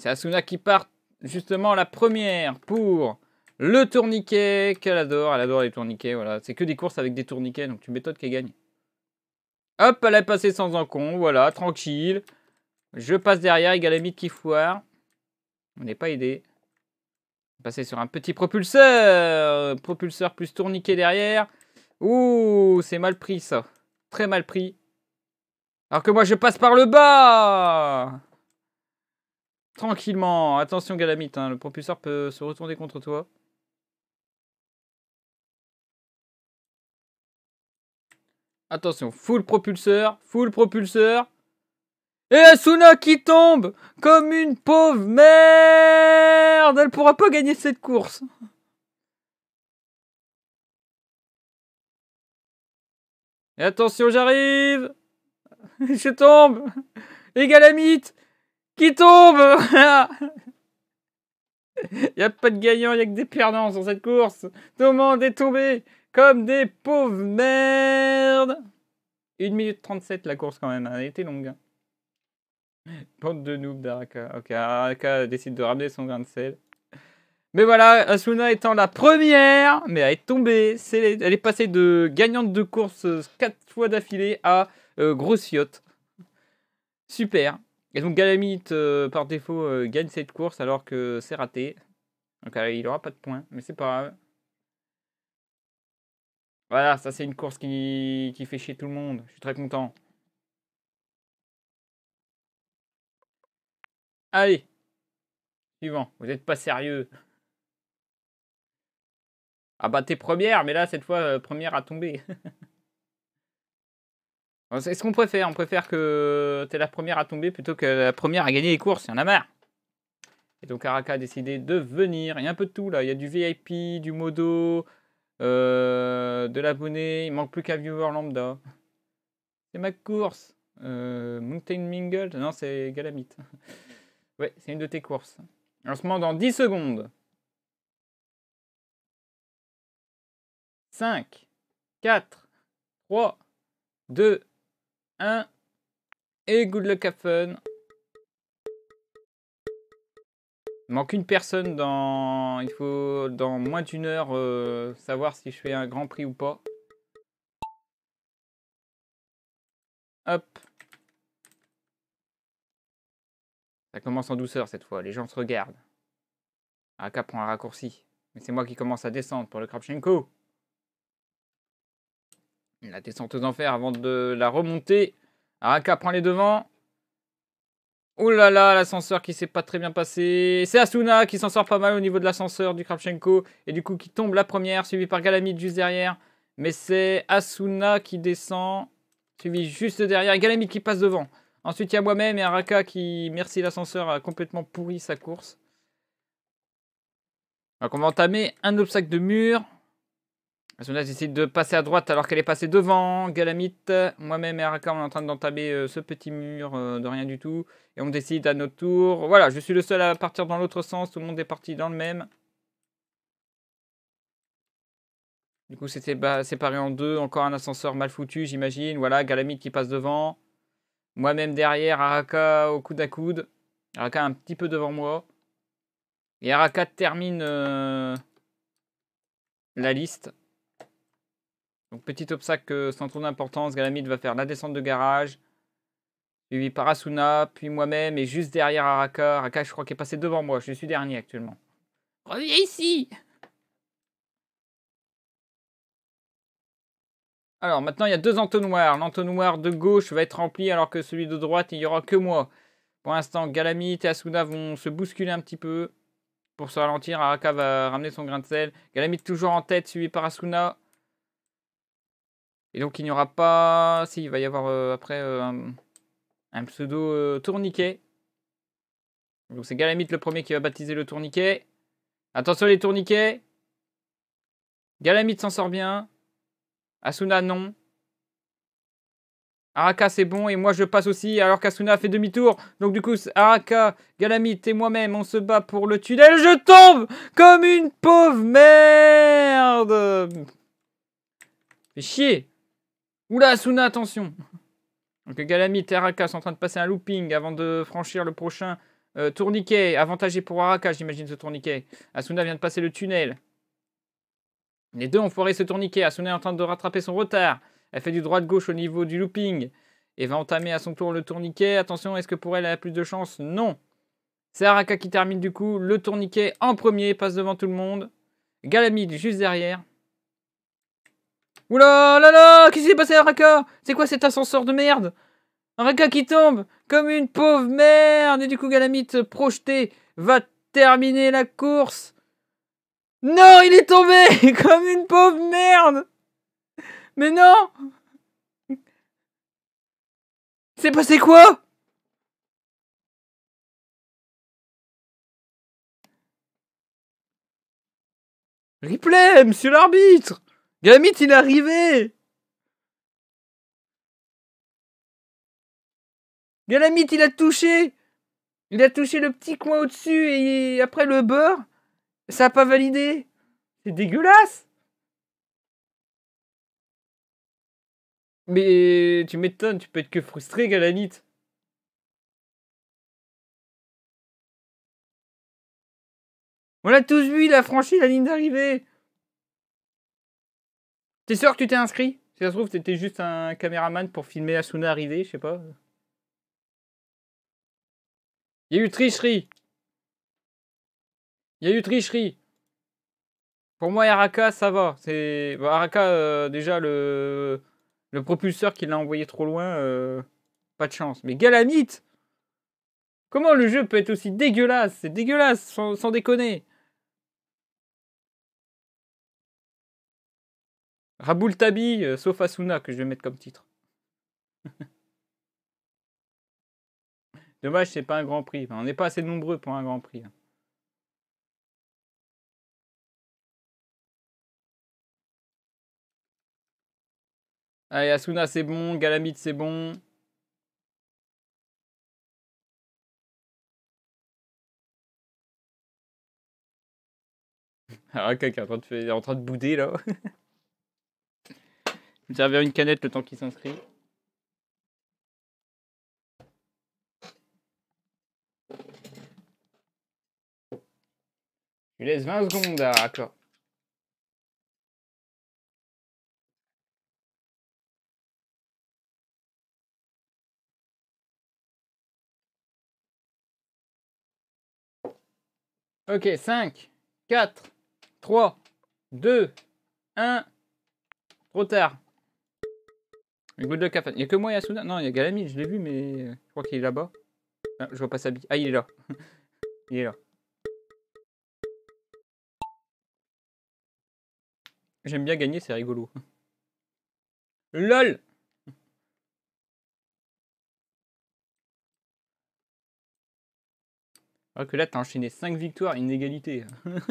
c'est Asuna qui part justement la première pour le tourniquet qu'elle adore. Elle adore les tourniquets, voilà. C'est que des courses avec des tourniquets, donc tu m'étonnes qu'elle gagne. Hop, elle est passée sans encombre, voilà, tranquille. Je passe derrière, il y a la qui foire. On n'est pas aidé. Passer sur un petit propulseur. Propulseur plus tourniquet derrière. Ouh, c'est mal pris ça. Très mal pris. Alors que moi je passe par le bas Tranquillement. Attention, Galamite, hein, le propulseur peut se retourner contre toi. Attention, full propulseur, full propulseur. Et Asuna qui tombe comme une pauvre merde Elle pourra pas gagner cette course Et attention, j'arrive (laughs) Je tombe Et Galamite qui tombe Il (laughs) n'y a pas de gagnant, il a que des perdants sur cette course. Tout le monde est tombé comme des pauvres merdes. 1 minute 37 la course quand même, elle était longue. Bande hein. de noob d'Araka. Ok, Araka décide de ramener son grain de sel. Mais voilà, Asuna étant la première, mais elle est tombée. elle est passée de gagnante de course 4 euh, fois d'affilée à euh, grosse Super. Et donc Galamite euh, par défaut, euh, gagne cette course alors que c'est raté. Donc euh, il n'aura pas de points, mais c'est pas grave. Voilà, ça c'est une course qui, qui fait chier tout le monde. Je suis très content. Allez. Suivant. Vous n'êtes pas sérieux. Ah bah t'es première, mais là cette fois, première à tomber. (laughs) C'est ce qu'on préfère. On préfère que tu es la première à tomber plutôt que la première à gagner les courses. Il y en a marre. Et donc Araka a décidé de venir. Il y a un peu de tout là. Il y a du VIP, du modo, euh, de l'abonné. Il manque plus qu'un viewer lambda. C'est ma course. Euh, Mountain Mingle. Non, c'est Galamite. (laughs) ouais, c'est une de tes courses. moment, dans 10 secondes. 5, 4, 3, 2, et good luck have fun. Il manque une personne dans. Il faut dans moins d'une heure euh, savoir si je fais un grand prix ou pas. Hop. Ça commence en douceur cette fois, les gens se regardent. Aka prend un raccourci. Mais c'est moi qui commence à descendre pour le Krapchenko. La descente aux enfers avant de la remonter. Araka prend les devants. Oh là là, l'ascenseur qui s'est pas très bien passé. C'est Asuna qui s'en sort pas mal au niveau de l'ascenseur du Kravchenko. Et du coup qui tombe la première, suivi par Galamid juste derrière. Mais c'est Asuna qui descend, suivi juste derrière. Galamid qui passe devant. Ensuite, il y a moi-même et Araka qui, merci l'ascenseur, a complètement pourri sa course. Donc on va entamer un obstacle de mur. Asuna décide de passer à droite alors qu'elle est passée devant. Galamite, moi-même et Araka, on est en train d'entamer euh, ce petit mur euh, de rien du tout. Et on décide à notre tour. Voilà, je suis le seul à partir dans l'autre sens. Tout le monde est parti dans le même. Du coup, c'était séparé en deux. Encore un ascenseur mal foutu, j'imagine. Voilà, Galamite qui passe devant. Moi-même derrière, Araka au coude à coude. Araka un petit peu devant moi. Et Araka termine euh, la liste. Donc petit obstacle sans trop d'importance, Galamid va faire la descente de garage, suivi par Asuna, puis moi-même, et juste derrière Araka. Araka, je crois qu'il est passé devant moi, je suis dernier actuellement. Reviens ici Alors maintenant, il y a deux entonnoirs. L'entonnoir de gauche va être rempli, alors que celui de droite, il n'y aura que moi. Pour l'instant, Galamid et Asuna vont se bousculer un petit peu. Pour se ralentir, Araka va ramener son grain de sel. Galamid toujours en tête, suivi par Asuna. Et donc il n'y aura pas... Si, il va y avoir euh, après euh, un... pseudo euh, tourniquet. Donc c'est Galamite le premier qui va baptiser le tourniquet. Attention les tourniquets. Galamite s'en sort bien. Asuna non. Araka c'est bon et moi je passe aussi alors qu'Asuna fait demi-tour. Donc du coup Araka, Galamite et moi-même on se bat pour le tunnel. Je tombe comme une pauvre merde. chier. Oula, Asuna attention Donc Galamite et sont en train de passer un looping avant de franchir le prochain euh, tourniquet. Avantagé pour Araka, j'imagine, ce tourniquet. Asuna vient de passer le tunnel. Les deux ont foiré ce tourniquet. Asuna est en train de rattraper son retard. Elle fait du droit-gauche de au niveau du looping. Et va entamer à son tour le tourniquet. Attention, est-ce que pour elle, elle a plus de chance Non C'est Araka qui termine du coup. Le tourniquet en premier, passe devant tout le monde. Galamide juste derrière. Oula là là Qu'est-ce qui s'est passé à Raka C'est quoi cet ascenseur de merde Raka qui tombe comme une pauvre merde Et du coup Galamite projeté va terminer la course Non il est tombé (laughs) comme une pauvre merde Mais non C'est passé quoi Replay, monsieur l'arbitre Galamite, il est arrivé Galamite, il a touché Il a touché le petit coin au-dessus et après le beurre, ça n'a pas validé. C'est dégueulasse Mais tu m'étonnes, tu peux être que frustré, Galamite. On l'a tous vu, il a franchi la ligne d'arrivée. C'est sûr que tu t'es inscrit Si ça se trouve, t'étais juste un caméraman pour filmer Asuna arriver, je sais pas. Il y a eu tricherie. Il y a eu tricherie. Pour moi, Araka, ça va. C'est bah, Araka, euh, déjà le le propulseur qui l'a envoyé trop loin, euh, pas de chance. Mais Galamite, comment le jeu peut être aussi dégueulasse C'est dégueulasse, sans déconner. Raboul Tabi, euh, sauf Asuna, que je vais mettre comme titre. Dommage, c'est pas un grand prix. on n'est pas assez nombreux pour un grand prix. Hein. Allez, Asuna, c'est bon. Galamite, c'est bon. (laughs) Ah, quelqu'un est en train de bouder là. (laughs) me servir une canette le temps qu'il s'inscrit. Je laisse 20 secondes à Ok, 5, 4, 3, 2, 1. Trop tard. Il n'y a que moi et Non, il y a Galamid, je l'ai vu, mais je crois qu'il est là-bas. Ah, je vois pas sa bille. Ah, il est là. (laughs) il est là. J'aime bien gagner, c'est rigolo. LOL Ah que là, t'as enchaîné 5 victoires, une égalité. (laughs)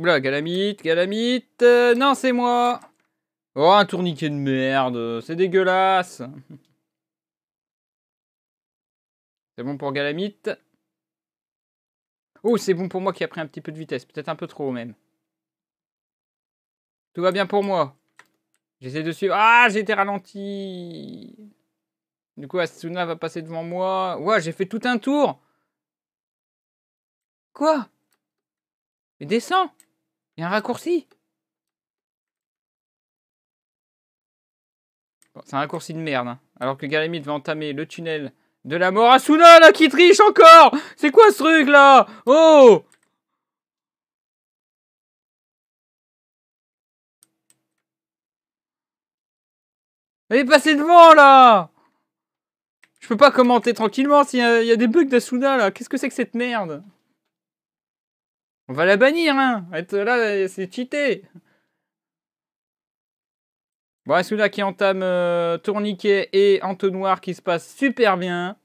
Oula, Galamite, Galamite. Euh, non, c'est moi. Oh, un tourniquet de merde. C'est dégueulasse. (laughs) C'est bon pour Galamite. Oh, c'est bon pour moi qui a pris un petit peu de vitesse. Peut-être un peu trop même. Tout va bien pour moi. J'essaie de suivre. Ah, j'ai été ralenti. Du coup, Asuna va passer devant moi. Ouais, j'ai fait tout un tour. Quoi Mais descends il y a un raccourci C'est un raccourci de merde. Hein. Alors que Garamit va entamer le tunnel de la mort. Asuna, là, hein, qui triche encore C'est quoi ce truc, là Oh Elle est passée devant, là Je peux pas commenter tranquillement s'il il y, a des bugs d'Asuna, là. Qu'est-ce que c'est que cette merde on va la bannir, hein Être là, c'est cheaté Bon, qui entame euh, tourniquet et entonnoir qui se passe super bien.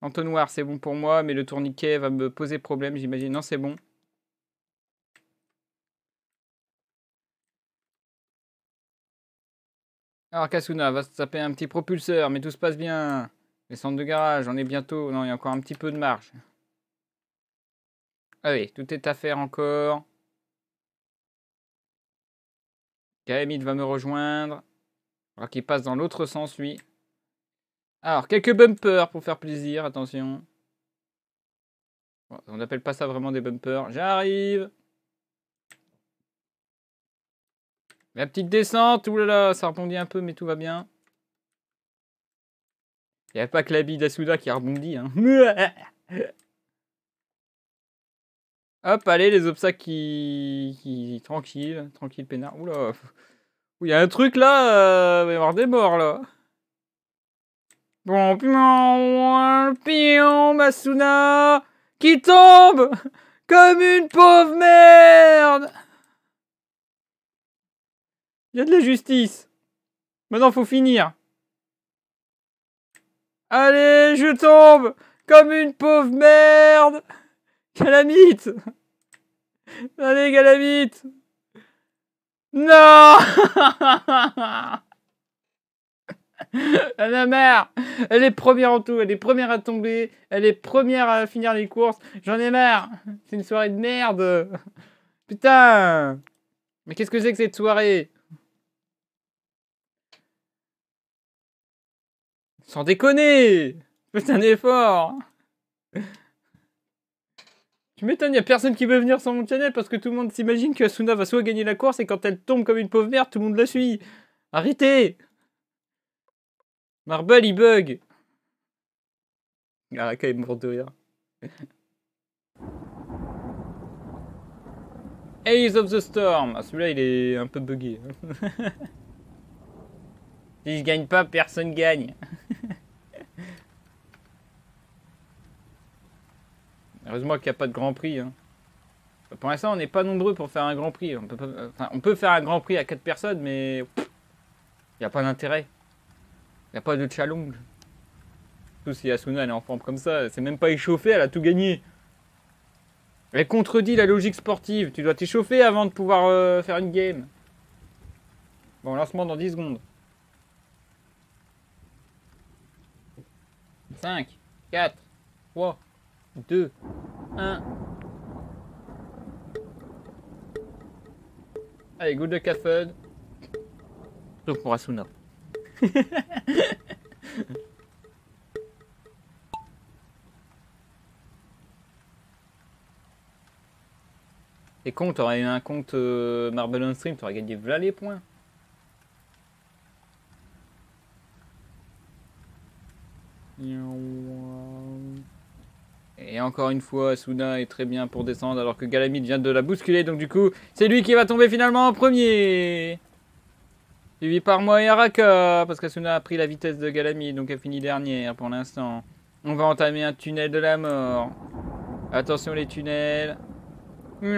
Entonnoir, c'est bon pour moi, mais le tourniquet va me poser problème, j'imagine. Non, c'est bon. Alors, Kasuna va se taper un petit propulseur, mais tout se passe bien. Les centres de garage, on est bientôt... Non, il y a encore un petit peu de marge. Allez, ah tout est à faire encore. il va me rejoindre. Alors qu'il passe dans l'autre sens, lui. Alors, quelques bumpers pour faire plaisir, attention. on n'appelle pas ça vraiment des bumpers. J'arrive La petite descente, oulala, ça rebondit un peu, mais tout va bien. Il n'y a pas que l'habit d'Asuda qui rebondit. Hein. (laughs) Hop, allez, les obstacles qui. qui... Tranquille, tranquille, peinard. Oula. Il y a un truc là, euh, il va y avoir des morts là. Bon, pion, pion, Masuna, qui tombe comme une pauvre merde. Il y a de la justice. Maintenant, faut finir. Allez, je tombe comme une pauvre merde. Calamite Allez, Calamite Non (laughs) La mère Elle est première en tout, elle est première à tomber, elle est première à finir les courses. J'en ai marre C'est une soirée de merde Putain Mais qu'est-ce que c'est que cette soirée Sans déconner Faites un effort mais m'étonnes, il n'y a personne qui veut venir sur mon channel parce que tout le monde s'imagine que Asuna va soit gagner la course et quand elle tombe comme une pauvre merde, tout le monde la suit. Arrêtez Marble, il bug ah, quand est mort de rire. (laughs) Ace of the Storm Ah, celui-là, il est un peu buggé. (laughs) si je gagne pas, personne gagne. (laughs) Heureusement qu'il n'y a pas de Grand Prix. Hein. Pour l'instant, on n'est pas nombreux pour faire un Grand Prix. On peut, faire un Grand Prix à 4 personnes, mais il n'y a pas d'intérêt. Il n'y a pas de challenge. Surtout si Asuna elle est en forme comme ça, c'est même pas échauffée, elle a tout gagné. Elle contredit la logique sportive. Tu dois t'échauffer avant de pouvoir euh, faire une game. Bon, lancement dans 10 secondes. 5, 4, 3, 2, 1. Allez, good luck, café donc Sauf pour Asuna. (laughs) Et compte, t'aurais eu un compte euh, marvel Marble on Stream, t'aurais gagné voilà les points. Et encore une fois, Asuna est très bien pour descendre alors que Galamite vient de la bousculer. Donc du coup, c'est lui qui va tomber finalement en premier. Suivi par moi et Araka. Parce qu'Asuna a pris la vitesse de Galamite, Donc elle finit dernière pour l'instant. On va entamer un tunnel de la mort. Attention les tunnels. J'ai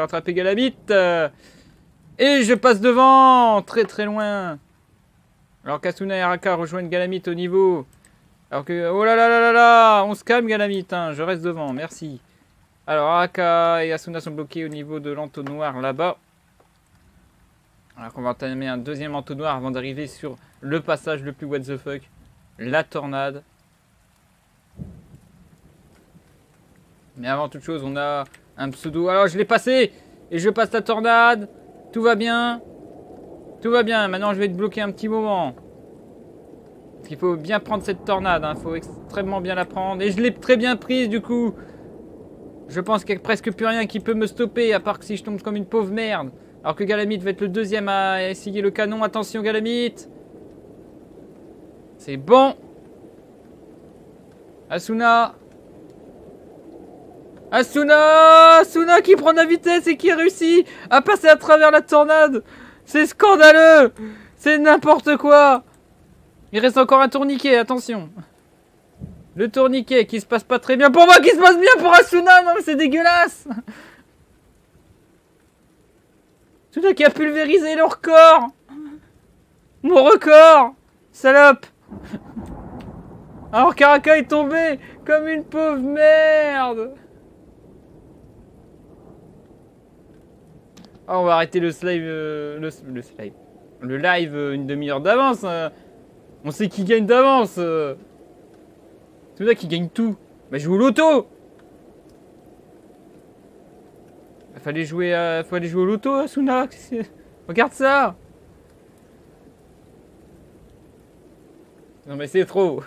rattrapé Galamite Et je passe devant. Très très loin. Alors qu'Asuna et Araka rejoignent Galamite au niveau. Alors que... Oh là là là là là On se calme, Galamite. Hein, je reste devant. Merci. Alors, Aka et Asuna sont bloqués au niveau de l'entonnoir là-bas. Alors qu'on va entamer un deuxième entonnoir avant d'arriver sur le passage le plus what the fuck. La tornade. Mais avant toute chose, on a un pseudo. Alors, je l'ai passé Et je passe la tornade Tout va bien Tout va bien. Maintenant, je vais être bloqué un petit moment. Il faut bien prendre cette tornade, il hein. faut extrêmement bien la prendre. Et je l'ai très bien prise du coup. Je pense qu'il n'y a presque plus rien qui peut me stopper, à part que si je tombe comme une pauvre merde. Alors que Galamite va être le deuxième à essayer le canon. Attention Galamite C'est bon Asuna Asuna Asuna qui prend la vitesse et qui réussit à passer à travers la tornade C'est scandaleux C'est n'importe quoi il reste encore un tourniquet, attention. Le tourniquet qui se passe pas très bien. Pour moi qui se passe bien pour Asuna, non mais c'est dégueulasse Tout qui a pulvérisé leur corps Mon record Salope Alors Karaka est tombé comme une pauvre merde ah, on va arrêter le live, euh, le, le Le live une demi-heure d'avance hein. On sait qui gagne d'avance. Euh. C'est qui gagne tout. Bah joue au loto. Bah, fallait jouer, à... fallait jouer au loto, à hein, Regarde ça. Non mais c'est trop.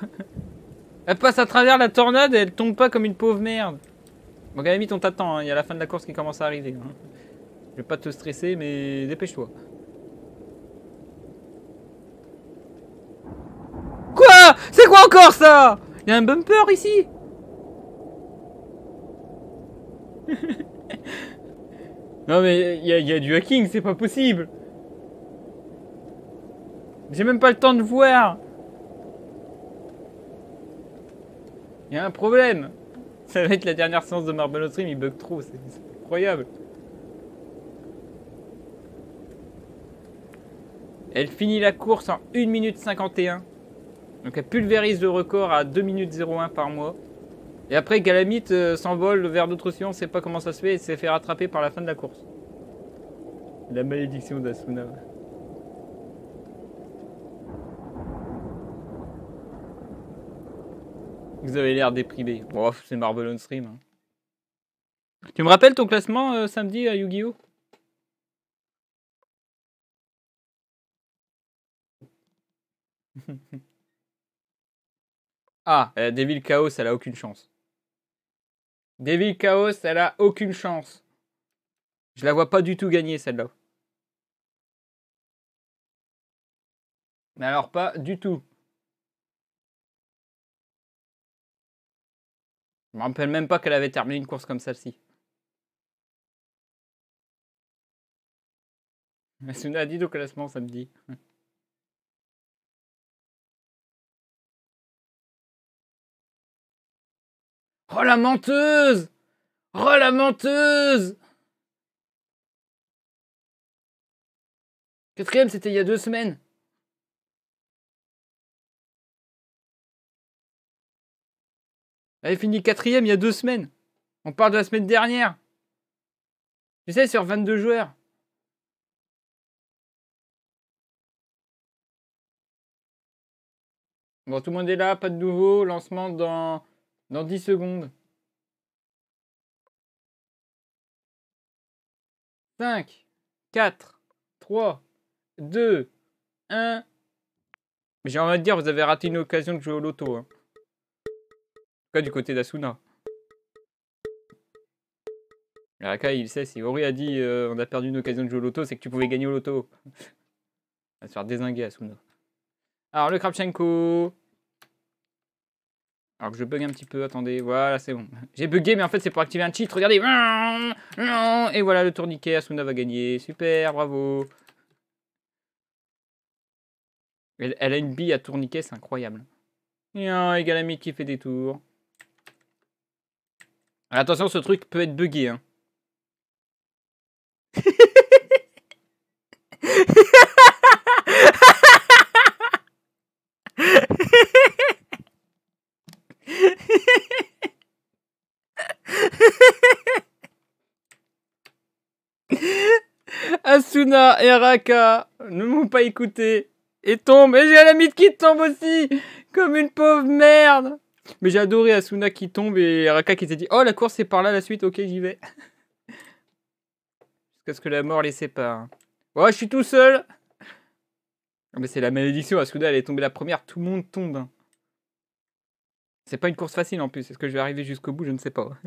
(laughs) Elle passe à travers la tornade et elle tombe pas comme une pauvre merde. Bon, gars, on t'attend. Hein. Il y a la fin de la course qui commence à arriver. Hein. Je vais pas te stresser, mais dépêche-toi. Quoi C'est quoi encore ça Il y a un bumper ici (laughs) Non mais il y, a du hacking, c'est pas possible J'ai même pas le temps de voir Il y a un problème (laughs) Ça va être la dernière séance de Marble Stream, il bug trop, c'est incroyable Elle finit la course en 1 minute 51 donc elle pulvérise le record à 2 minutes 01 par mois. Et après, Galamite euh, s'envole vers d'autres océans, on sait pas comment ça se fait, et s'est fait rattraper par la fin de la course. La malédiction d'Asuna. Vous avez l'air déprimé. Bon, oh, c'est Marvel on Stream. Hein. Tu me rappelles ton classement euh, samedi à Yu-Gi-Oh (laughs) Ah, euh, Chaos, elle a aucune chance. Devil Chaos, elle a aucune chance. Je la vois pas du tout gagner celle-là. Mais alors pas du tout. Je me rappelle même pas qu'elle avait terminé une course comme celle-ci. Masuna a dit au classement samedi. Oh la menteuse Oh la menteuse Quatrième, c'était il y a deux semaines. Elle est finie quatrième il y a deux semaines. On parle de la semaine dernière. Tu sais, sur 22 joueurs. Bon, tout le monde est là, pas de nouveau. Lancement dans dans 10 secondes. 5, 4, 3, 2, 1. J'ai envie de dire, vous avez raté une occasion de jouer au loto. Hein. En tout cas, du côté d'Asuna. Raka, il sait, si Ori a dit euh, on a perdu une occasion de jouer au loto, c'est que tu pouvais gagner au loto. (laughs) on va se faire désinguer, Asuna. Alors, le Krapchenko alors que je bug un petit peu, attendez, voilà, c'est bon. J'ai bugué, mais en fait, c'est pour activer un cheat, regardez. Et voilà, le tourniquet, Asuna va gagner. Super, bravo. Elle, a une bille à tourniquet, c'est incroyable. Et un ami qui fait des tours. attention, ce truc peut être bugué. Hein. (laughs) (laughs) Asuna et Raka ne m'ont pas écouté et tombent. Et j'ai la mythe qui tombe aussi comme une pauvre merde. Mais j'ai adoré Asuna qui tombe et Raka qui s'est dit Oh, la course est par là la suite, ok, j'y vais. (laughs) Jusqu'à ce que la mort les sépare. Oh, je suis tout seul Mais c'est la malédiction, Asuna elle est tombée la première, tout le monde tombe. C'est pas une course facile en plus, est-ce que je vais arriver jusqu'au bout Je ne sais pas. (laughs)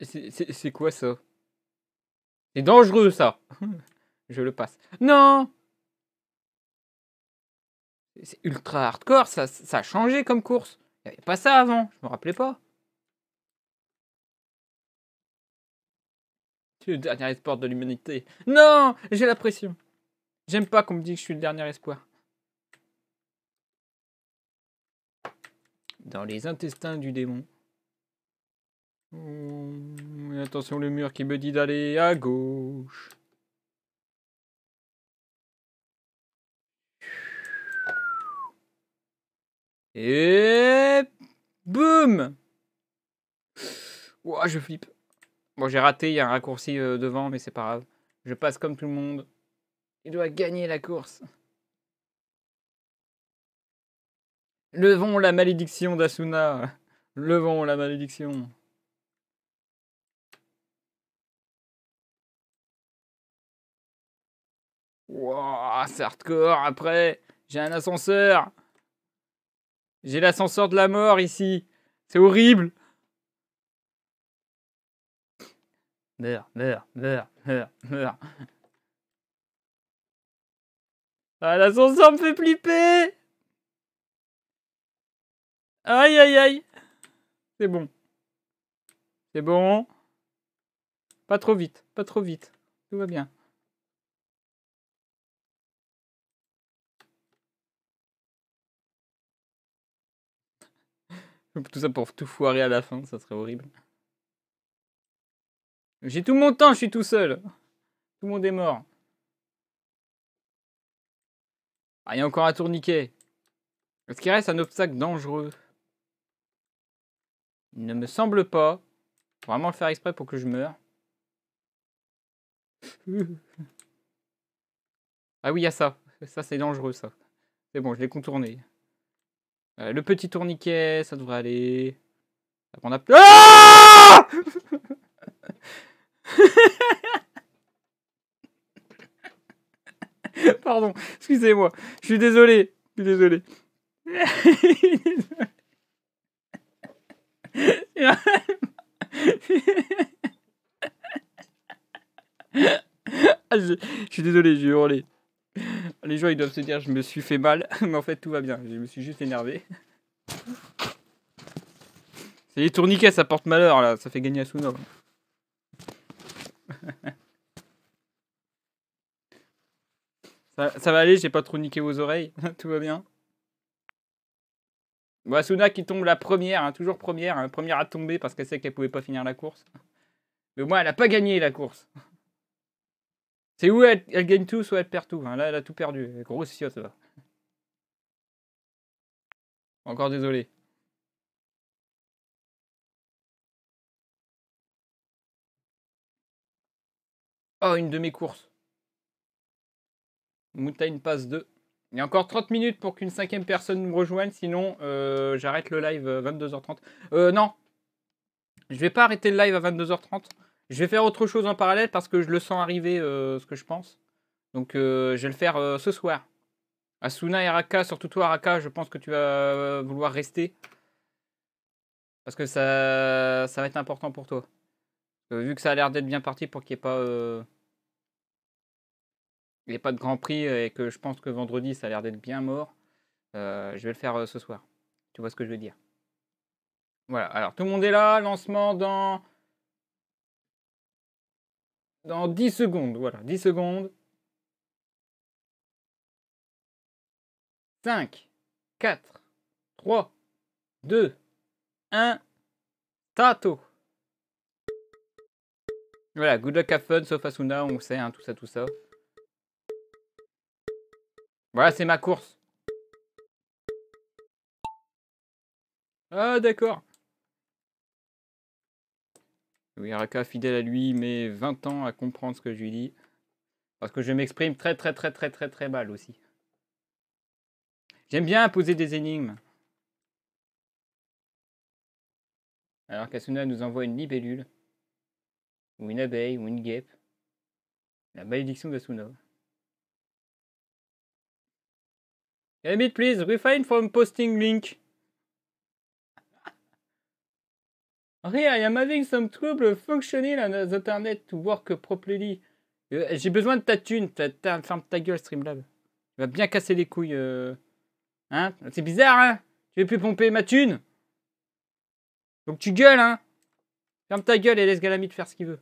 C'est quoi ça C'est dangereux ça (laughs) Je le passe. Non C'est ultra hardcore, ça, ça a changé comme course. Il avait pas ça avant, je me rappelais pas. C'est le dernier espoir de l'humanité. Non J'ai la pression. J'aime pas qu'on me dise que je suis le dernier espoir. Dans les intestins du démon. Mmh, attention le mur qui me dit d'aller à gauche. Et boum Ouah, je flippe. Bon, j'ai raté, il y a un raccourci euh, devant, mais c'est pas grave. Je passe comme tout le monde. Il doit gagner la course. Levons la malédiction d'Asuna. Levons la malédiction. Wouah, c'est hardcore après. J'ai un ascenseur. J'ai l'ascenseur de la mort ici. C'est horrible. Meurs, meurs, meurs, meurs, Ah, l'ascenseur me fait flipper. Aïe, aïe, aïe. C'est bon. C'est bon. Pas trop vite, pas trop vite. Tout va bien. (laughs) Tout ça pour tout foirer à la fin, ça serait horrible. J'ai tout mon temps, je suis tout seul. Tout le monde est mort. Ah, il y a encore un tourniquet. Est-ce qu'il reste un obstacle dangereux Il ne me semble pas. Faut vraiment le faire exprès pour que je meure. (laughs) ah oui, il y a ça. Ça, c'est dangereux, ça. C'est bon, je l'ai contourné. Euh, le petit tourniquet, ça devrait aller. On a... Ah (laughs) Pardon, excusez-moi. Je suis désolé. Je suis désolé. (laughs) Ah, je... je suis désolé, j'ai hurlé les gens ils doivent se dire je me suis fait mal, (laughs) mais en fait tout va bien, je me suis juste énervé. C'est les tourniquets, ça porte malheur là, ça fait gagner à (laughs) ça, ça va aller, j'ai pas trop niqué vos oreilles, (laughs) tout va bien. Bon, qui tombe la première, hein, toujours première, hein, première à tomber parce qu'elle sait qu'elle pouvait pas finir la course. Mais moi elle a pas gagné la course. C'est où elle, gagne tout, soit elle perd tout. Là, elle a tout perdu. Grosse ça là. Encore désolé. Oh, une de mes courses. Mountain passe 2. Il y a encore 30 minutes pour qu'une cinquième personne me rejoigne, sinon euh, j'arrête le live à euh, 22h30. Euh, non, je vais pas arrêter le live à 22h30. Je vais faire autre chose en parallèle parce que je le sens arriver, euh, ce que je pense. Donc euh, je vais le faire euh, ce soir. Asuna et Araka, surtout toi Araka, je pense que tu vas vouloir rester. Parce que ça, ça va être important pour toi. vu que ça a l'air d'être bien parti pour qu'il n'y ait pas... Il n'y ait pas de Grand Prix et que je pense que vendredi ça a l'air d'être bien mort. je vais le faire ce soir. Tu vois ce que je veux dire. Voilà, alors tout le monde est là, lancement dans dans 10 secondes. Voilà, 10 secondes. 5, 4, 3, 2, 1, tato. Voilà, good luck, have fun, sauf Asuna, on sait, hein, tout ça, tout ça. Voilà, c'est ma course. Ah, d'accord. Oui, Araka, fidèle à lui, met 20 ans à comprendre ce que je lui dis. Parce que je m'exprime très très très très très très mal aussi. J'aime bien poser des énigmes. Alors qu'Asuna nous envoie une libellule, ou une abeille, ou une guêpe. La malédiction d'Asuna. Limit, please, refine from posting link. Rien, I am having some trouble functioning on the internet to work properly. J'ai besoin de ta thune. ferme ta gueule, Streamlab. Tu vas bien casser les couilles. Euh, hein C'est bizarre, hein Tu veux plus pomper ma thune Donc tu gueules, hein Ferme ta gueule et laisse Galamite faire ce qu'il veut.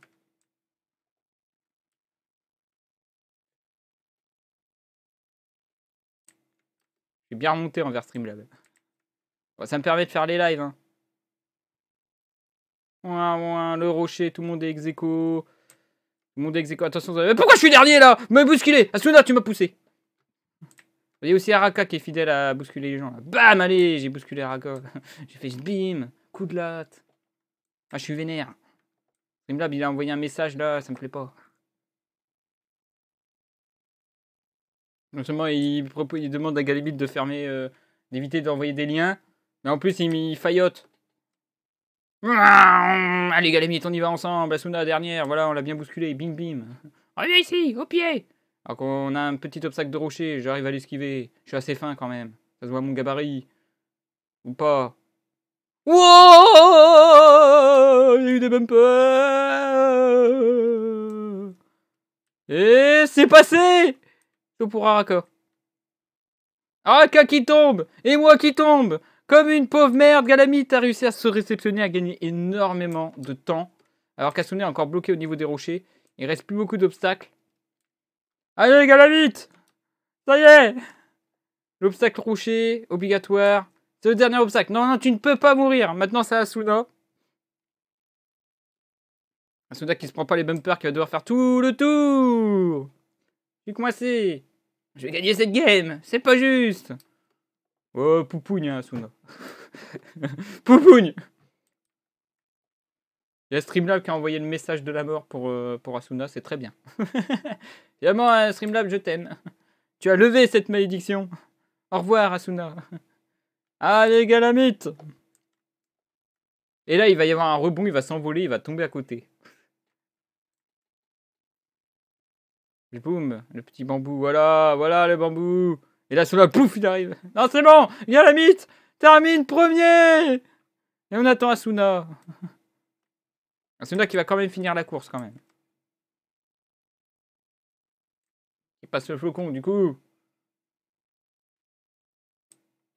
J'ai bien remonté envers Streamlab. ça me permet de faire les lives, hein le rocher, tout le monde est ex Tout le monde est Attention, pourquoi je suis dernier là Me bousculer Asuna, tu m'as poussé Il y a aussi Araka qui est fidèle à bousculer les gens. Là. Bam, allez, j'ai bousculé Araka. (laughs) j'ai fait bim, coup de latte. Ah, je suis vénère. Streamlab, il a envoyé un message là, ça me plaît pas. Non seulement il, demande à Galibit de fermer, euh, d'éviter d'envoyer des liens, mais en plus il, il faillote. Allez, Galémite, on y va ensemble. Asuna, dernière. Voilà, on l'a bien bousculé. Bim, bim. Reviens ici, au pied. Alors qu'on a un petit obstacle de rocher, j'arrive à l'esquiver. Je suis assez fin quand même. Ça se voit mon gabarit. Ou pas. Wow Il y a eu des Et c'est passé Tout pour raccord. Araka ah, qui tombe Et moi qui tombe comme une pauvre merde, Galamite a réussi à se réceptionner, à gagner énormément de temps. Alors qu'Asuna est encore bloqué au niveau des rochers. Il reste plus beaucoup d'obstacles. Allez, Galamite Ça y est L'obstacle rocher, obligatoire. C'est le dernier obstacle. Non, non, tu ne peux pas mourir. Maintenant, c'est Asuna. Asuna qui se prend pas les bumpers, qui va devoir faire tout le tour. Je suis c'est. Je vais gagner cette game. C'est pas juste. Oh, poupougne, hein, Asuna. (laughs) poupougne Il y a Streamlab qui a envoyé le message de la mort pour, euh, pour Asuna, c'est très bien. Évidemment, (laughs) hein, Streamlab, je t'aime. Tu as levé cette malédiction. Au revoir, Asuna. Allez, Galamite Et là, il va y avoir un rebond, il va s'envoler, il va tomber à côté. boum, le petit bambou, voilà, voilà le bambou et là, cela, pouf, il arrive. Non, c'est bon, a la mythe, termine premier. Et on attend Asuna. Asuna qui va quand même finir la course, quand même. Il passe le flocon, du coup.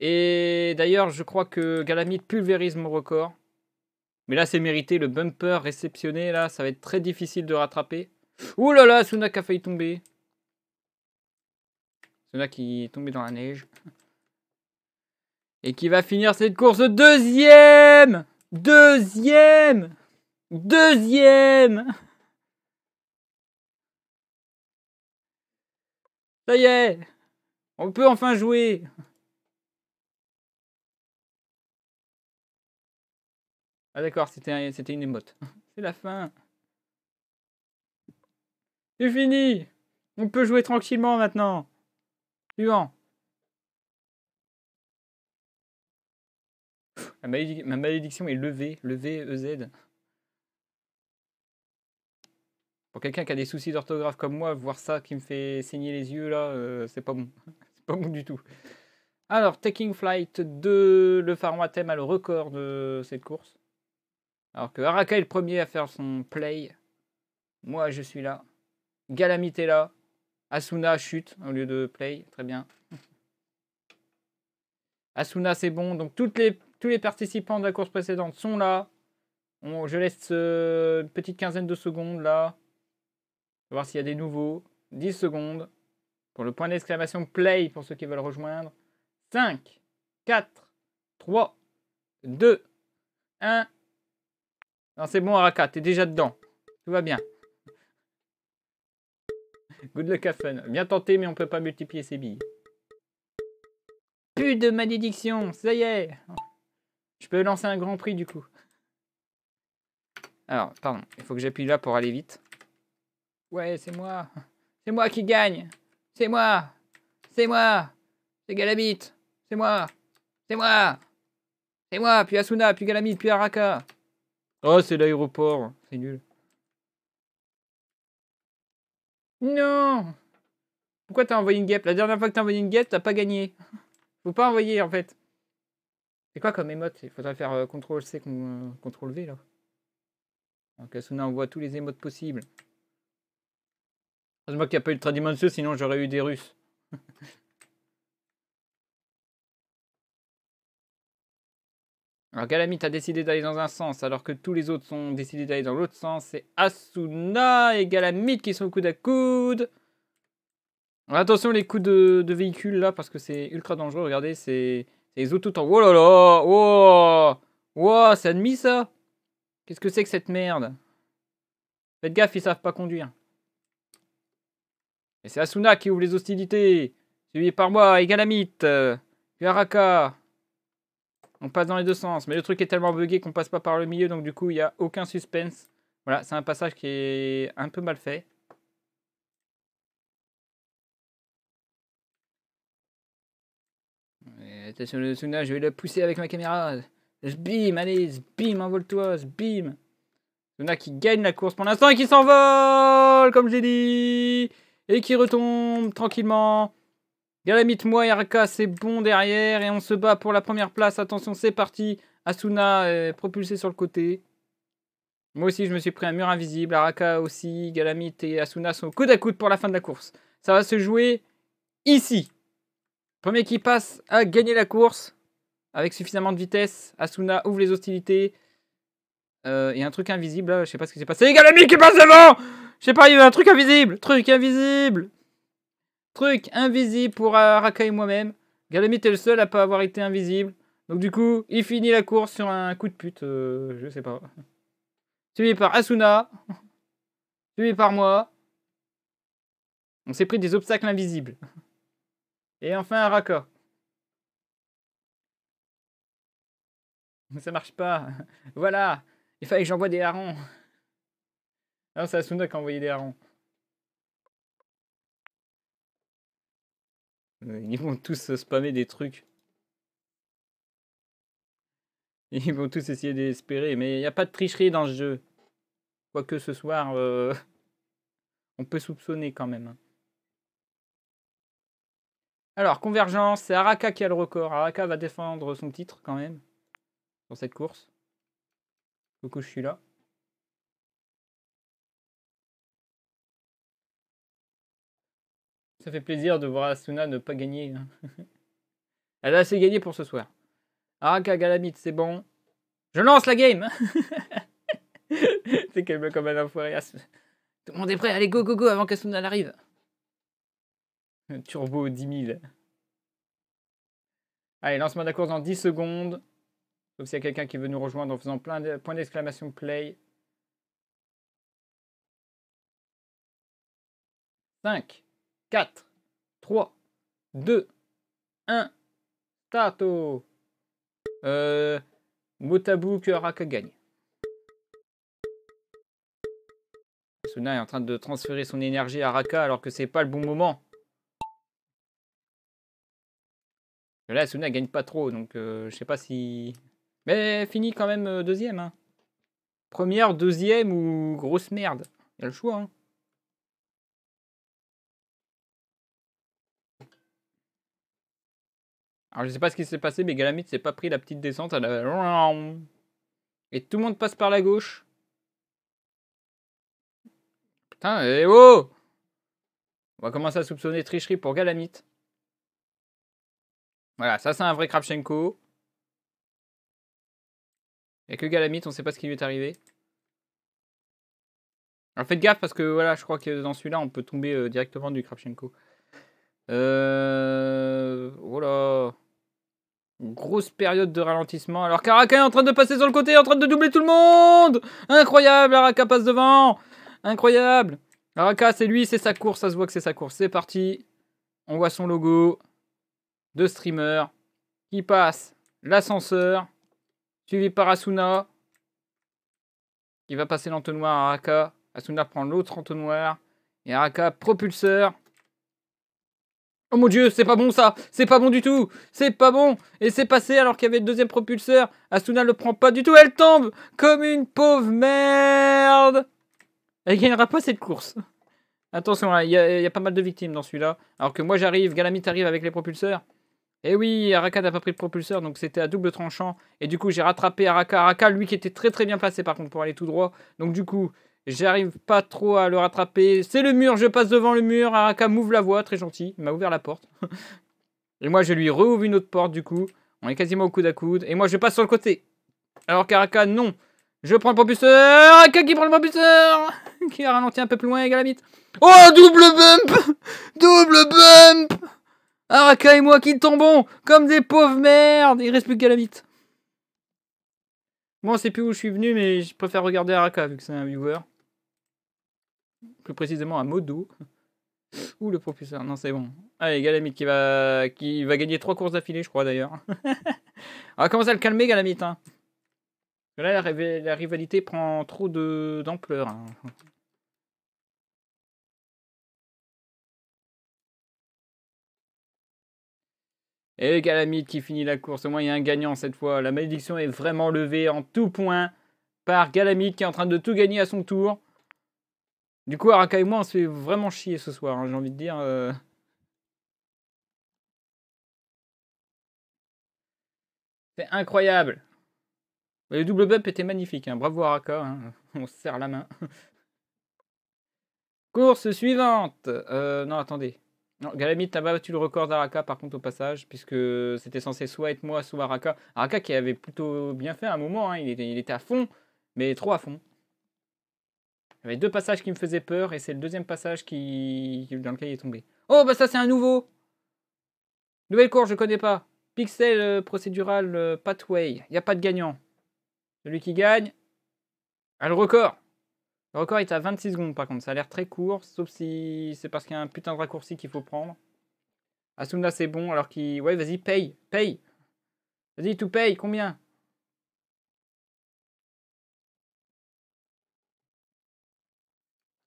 Et d'ailleurs, je crois que Galamite pulvérise mon record. Mais là, c'est mérité. Le bumper réceptionné, là, ça va être très difficile de rattraper. Ouh là là, qui a failli tomber. Celui-là qui est tombé dans la neige. Et qui va finir cette course deuxième Deuxième Deuxième Ça y est On peut enfin jouer Ah d'accord, c'était une émote. (laughs) C'est la fin C'est fini On peut jouer tranquillement maintenant ma malédiction est levée. Levée EZ. Pour quelqu'un qui a des soucis d'orthographe comme moi, voir ça qui me fait saigner les yeux, là, euh, c'est pas bon. (laughs) c'est pas bon du tout. Alors, Taking Flight De le Pharaon thème a le record de cette course. Alors que Araka est le premier à faire son play. Moi, je suis là. Galamite est là. Asuna chute au lieu de play, très bien. Asuna c'est bon, donc toutes les, tous les participants de la course précédente sont là. je laisse euh, une petite quinzaine de secondes là. voir s'il y a des nouveaux. 10 secondes. Pour le point d'exclamation play pour ceux qui veulent rejoindre. 5, 4, 3, 2, 1. Non, c'est bon, Araka, t'es déjà dedans. Tout va bien. Good luck, fun. Bien tenté, mais on peut pas multiplier ses billes. Plus de malédiction, ça y est Je peux lancer un grand prix, du coup. Alors, pardon, il faut que j'appuie là pour aller vite. Ouais, c'est moi C'est moi qui gagne C'est moi C'est moi C'est Galabit. C'est moi C'est moi C'est moi Puis Asuna, puis Galamit, puis Araka Oh, c'est l'aéroport C'est nul. Non Pourquoi t'as envoyé une guêpe La dernière fois que t'as envoyé une guêpe, t'as pas gagné. Faut pas envoyer, en fait. C'est quoi comme émote Il faudrait faire euh, CTRL-C, CTRL-V, euh, là. Ok, envoie tous les émotes possibles. Heureusement qu'il a pas eu le sinon j'aurais eu des Russes. (laughs) Alors Galamite a décidé d'aller dans un sens alors que tous les autres sont décidés d'aller dans l'autre sens. C'est Asuna et Galamite qui sont coude à coude. attention les coups de, véhicule véhicules là parce que c'est ultra dangereux. Regardez, c'est les autres tout en... Oh là là Oh, oh C'est admis ça Qu'est-ce que c'est que cette merde Faites gaffe, ils savent pas conduire. Et c'est Asuna qui ouvre les hostilités. Suivi par moi et Galamite. Euh, Yaraka. On passe dans les deux sens, mais le truc est tellement buggé qu'on passe pas par le milieu, donc du coup, il n'y a aucun suspense. Voilà, c'est un passage qui est un peu mal fait. attention, le Suna, je vais le pousser avec ma caméra. Sbim, allez, sbim, envole-toi, bim Suna qui gagne la course pour l'instant et qui s'envole, comme j'ai dit. Et qui retombe tranquillement Galamite, moi et Araka, c'est bon derrière. Et on se bat pour la première place. Attention, c'est parti. Asuna est propulsé sur le côté. Moi aussi, je me suis pris un mur invisible. Araka aussi. Galamite et Asuna sont coude à coude pour la fin de la course. Ça va se jouer ici. Premier qui passe a gagné la course. Avec suffisamment de vitesse. Asuna ouvre les hostilités. Euh, et un truc invisible, là, je sais pas ce qui s'est passé. Galamite qui passe devant Je sais pas, il y a un truc invisible Truc invisible Truc invisible pour et euh, moi-même. Galamite est le seul à pas avoir été invisible. Donc du coup, il finit la course sur un coup de pute. Euh, je sais pas. Suivi par Asuna. (laughs) Suivi par moi. On s'est pris des obstacles invisibles. (laughs) Et enfin un raccord. (laughs) Ça marche pas. Voilà. Il fallait que j'envoie des harons. Non, c'est Asuna qui a envoyé des harons. Euh, ils vont tous euh, spammer des trucs. (laughs) Ils vont tous essayer d'espérer, mais il n'y a pas de tricherie dans ce jeu. Quoique ce soir, euh, (laughs) on peut soupçonner quand même. Alors, convergence, c'est Araka qui a le record. Araka va défendre son titre quand même, dans cette course. Coucou, je suis là. Ça fait plaisir de voir Asuna ne pas gagner. Hein. (laughs) Elle a assez gagné pour ce soir. Ah Kagalabit, c'est bon. Je lance la game hein. (laughs) C'est calme comme un enfoiré. Tout le monde est prêt, allez go go go avant qu'Asuna arrive. Turbo 10 000. Allez, lancement de la course dans 10 secondes. Sauf s'il y a quelqu'un qui veut nous rejoindre en faisant plein de points d'exclamation play. 5, 4, 3, 2, 1, Tato Euh. Motabu que Araka gagne. Suna est en train de transférer son énergie à Araka alors que c'est pas le bon moment. Là, Suna gagne pas trop, donc euh, je sais pas si. Mais finit quand même euh, deuxième. Hein. Première, deuxième ou grosse merde. Il y a le choix. Hein. Alors je sais pas ce qui s'est passé, mais Galamite s'est pas pris la petite descente. à Et tout le monde passe par la gauche. Putain, et eh oh On va commencer à soupçonner tricherie pour Galamite. Voilà, ça c'est un vrai Krapchenko. Et que Galamite, on sait pas ce qui lui est arrivé. Alors faites gaffe parce que voilà, je crois que dans celui-là, on peut tomber euh, directement du Krapchenko. Euh... Oh Grosse période de ralentissement. Alors qu'Araka est en train de passer sur le côté, en train de doubler tout le monde Incroyable, Araka passe devant Incroyable Araka, c'est lui, c'est sa course, ça se voit que c'est sa course. C'est parti On voit son logo de streamer qui passe l'ascenseur, suivi par Asuna, Il va passer l'entonnoir à Araka. Asuna prend l'autre entonnoir, et Araka propulseur, Oh mon dieu, c'est pas bon ça, c'est pas bon du tout, c'est pas bon. Et c'est passé alors qu'il y avait le deuxième propulseur. Asuna le prend pas du tout, elle tombe comme une pauvre merde. Elle gagnera pas cette course. Attention, hein, il y, a pas mal de victimes dans celui-là. Alors que moi j'arrive, Galamite arrive avec les propulseurs. Et eh oui, Araka n'a pas pris de propulseur, donc c'était à double tranchant. Et du coup, j'ai rattrapé Araka. Araka, lui qui était très très bien placé par contre pour aller tout droit. Donc du coup, J'arrive pas trop à le rattraper. C'est le mur, je passe devant le mur. Araka m'ouvre la voie, très gentil. Il m'a ouvert la porte. (laughs) Et moi, je lui rouvre une autre porte, du coup. On est quasiment au coude à coude. Et moi, je passe sur le côté. Alors qu'Araka, non. Je prends le propulseur. Araka qui prend le propulseur. (laughs) qui a ralenti un peu plus loin, Galamite. Oh, double bump (laughs) Double bump Araka et moi qui tombons comme des pauvres merdes. Il reste plus que Galamite. Moi, bon, c'est plus où je suis venu, mais je préfère regarder Araka vu que c'est un viewer plus précisément à Modou. Ouh, le professeur. non, c'est bon. Allez, Galamite qui va, qui va gagner trois courses d'affilée, je crois d'ailleurs. On (laughs) va ah, commencer à le calmer, Galamite. Hein. Là, la, rivalité prend trop d'ampleur. Hein. Et Galamite qui finit la course. Au moins, il y a un gagnant cette fois. La malédiction est vraiment levée en tout point par Galamite qui est en train de tout gagner à son tour. Du coup, Araka et moi, on se fait vraiment chier ce soir, hein, j'ai envie de dire. Euh. C'est incroyable. Le double bump était magnifique. Hein. Bravo Araka. Hein. (laughs) On se serre la main. (laughs) Course suivante. Euh, non, attendez. Non, a battu le record d'Araka par contre au passage, puisque c'était censé soit être moi, soit Araka. Araka qui avait plutôt bien fait à un moment, il il était à fond, mais trop à fond. Il y avait deux passages qui me faisaient peur et c'est le deuxième passage qui... dans lequel il est tombé. Oh, bah ça, c'est un nouveau Nouvelle course, je connais pas. Pixel euh, procédural euh, pathway. Il n'y a pas de gagnant. Celui qui gagne a le record. Le record est à 26 secondes par contre. Ça a l'air très court, sauf si c'est parce qu'il y a un putain de raccourci qu'il faut prendre. Asuna c'est bon, alors qu'il. Ouais, vas-y, paye, paye. Vas-y, tout paye, combien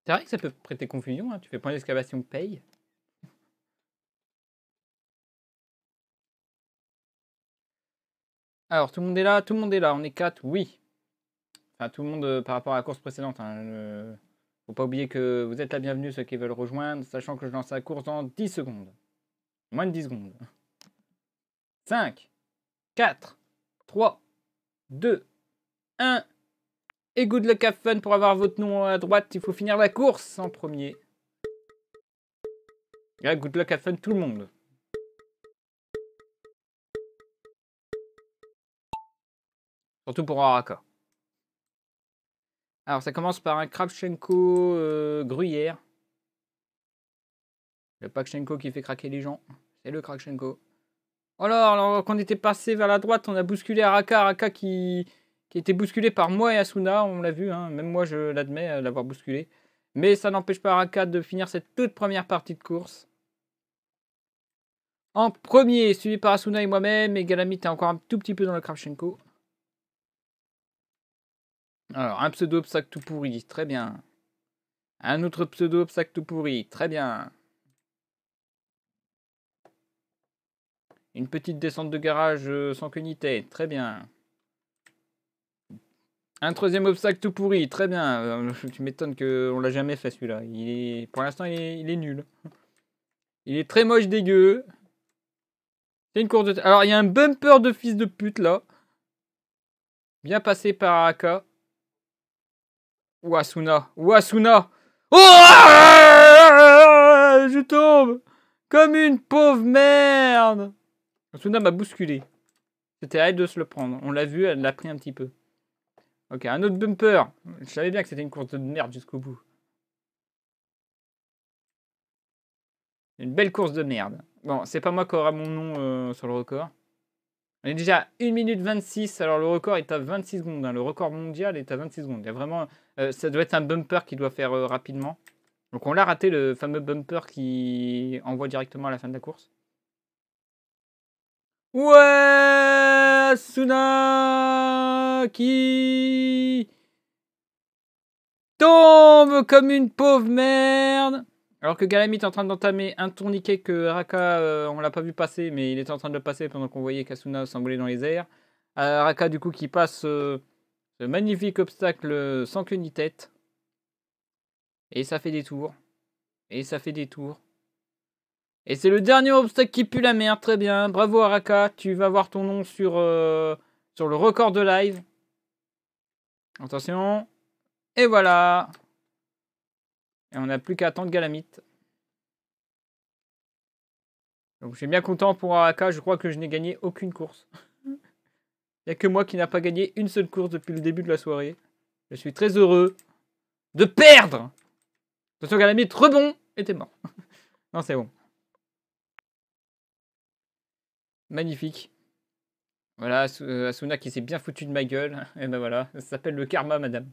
C'est vrai que ça peut prêter confusion, hein. tu fais point d'excavation, paye. Alors, tout le monde est là, tout le monde est là, on est 4 oui. Enfin, tout le monde euh, par rapport à la course précédente. Hein, Faut pas oublier que vous êtes la bienvenue, ceux qui veulent rejoindre, sachant que je lance la course dans 10 secondes. Moins de 10 secondes. 5, 4, 3, 2, 1. Et good luck fun pour avoir votre nom à droite. Il faut finir la course en premier. Yeah good luck à fun tout le monde. Surtout pour Araka. Alors ça commence par un Kravchenko euh, gruyère. Le Pakchenko qui fait craquer les gens. C'est le Kravchenko. Oh alors, alors qu'on était passé vers la droite, on a bousculé Araka. Araka qui, qui était bousculé par moi et Asuna, on l'a vu, hein. même moi je l'admets euh, l'avoir bousculé. Mais ça n'empêche pas Araka de finir cette toute première partie de course. En premier, suivi par Asuna et moi-même, et Galamite est encore un tout petit peu dans le Kravchenko. Alors, un pseudo-obstacle tout pourri, très bien. Un autre pseudo-obstacle tout pourri, très bien. Une petite descente de garage euh, sans qu'unité. très bien. Un troisième obstacle tout pourri, très bien. Euh, tu m'étonnes qu'on l'a jamais fait celui-là. Il est... Pour l'instant, il, est... nul. Il est très moche, dégueu. C'est une de... Alors, il y a un bumper de fils de pute, là. Bien passé par Aka. Ou Asuna. Ou Asuna. Oh ah, Je tombe Comme une pauvre merde Asuna m'a bousculé. C'était à de se le prendre. On l'a vu, elle l'a pris un petit peu. Ok, un autre bumper. Je savais bien que c'était une course de merde jusqu'au bout. Une belle course de merde. Bon, c'est pas moi qui aura mon nom euh, sur le record. On est déjà à 1 minute 26. Alors, le record est à 26 secondes. Hein. Le record mondial est à 26 secondes. Il y a vraiment, euh, ça doit être un bumper qui doit faire euh, rapidement. Donc, on l'a raté, le fameux bumper qui envoie directement à la fin de la course. Ouais Asuna qui tombe comme une pauvre merde. Alors que Galamite est en train d'entamer un tourniquet que Raka, euh, on l'a pas vu passer, mais il était en train de le passer pendant qu'on voyait Kasuna s'envoler dans les airs. Euh, Raka, du coup, qui passe euh, ce magnifique obstacle sans queue ni tête. Et ça fait des tours. Et ça fait des tours. Et c'est le dernier obstacle qui pue la merde. Très bien. Bravo Araka. Tu vas voir ton nom sur, euh, sur le record de live. Attention. Et voilà. Et on n'a plus qu'à attendre Galamite. Donc je suis bien content pour Araka. Je crois que je n'ai gagné aucune course. (laughs) Il n'y a que moi qui n'a pas gagné une seule course depuis le début de la soirée. Je suis très heureux de perdre. Attention Galamite, rebond. Et t'es mort. (laughs) non, c'est bon. Magnifique. Voilà, euh, Asuna qui s'est bien foutu de ma gueule. (laughs) Et ben voilà, ça s'appelle le karma, madame.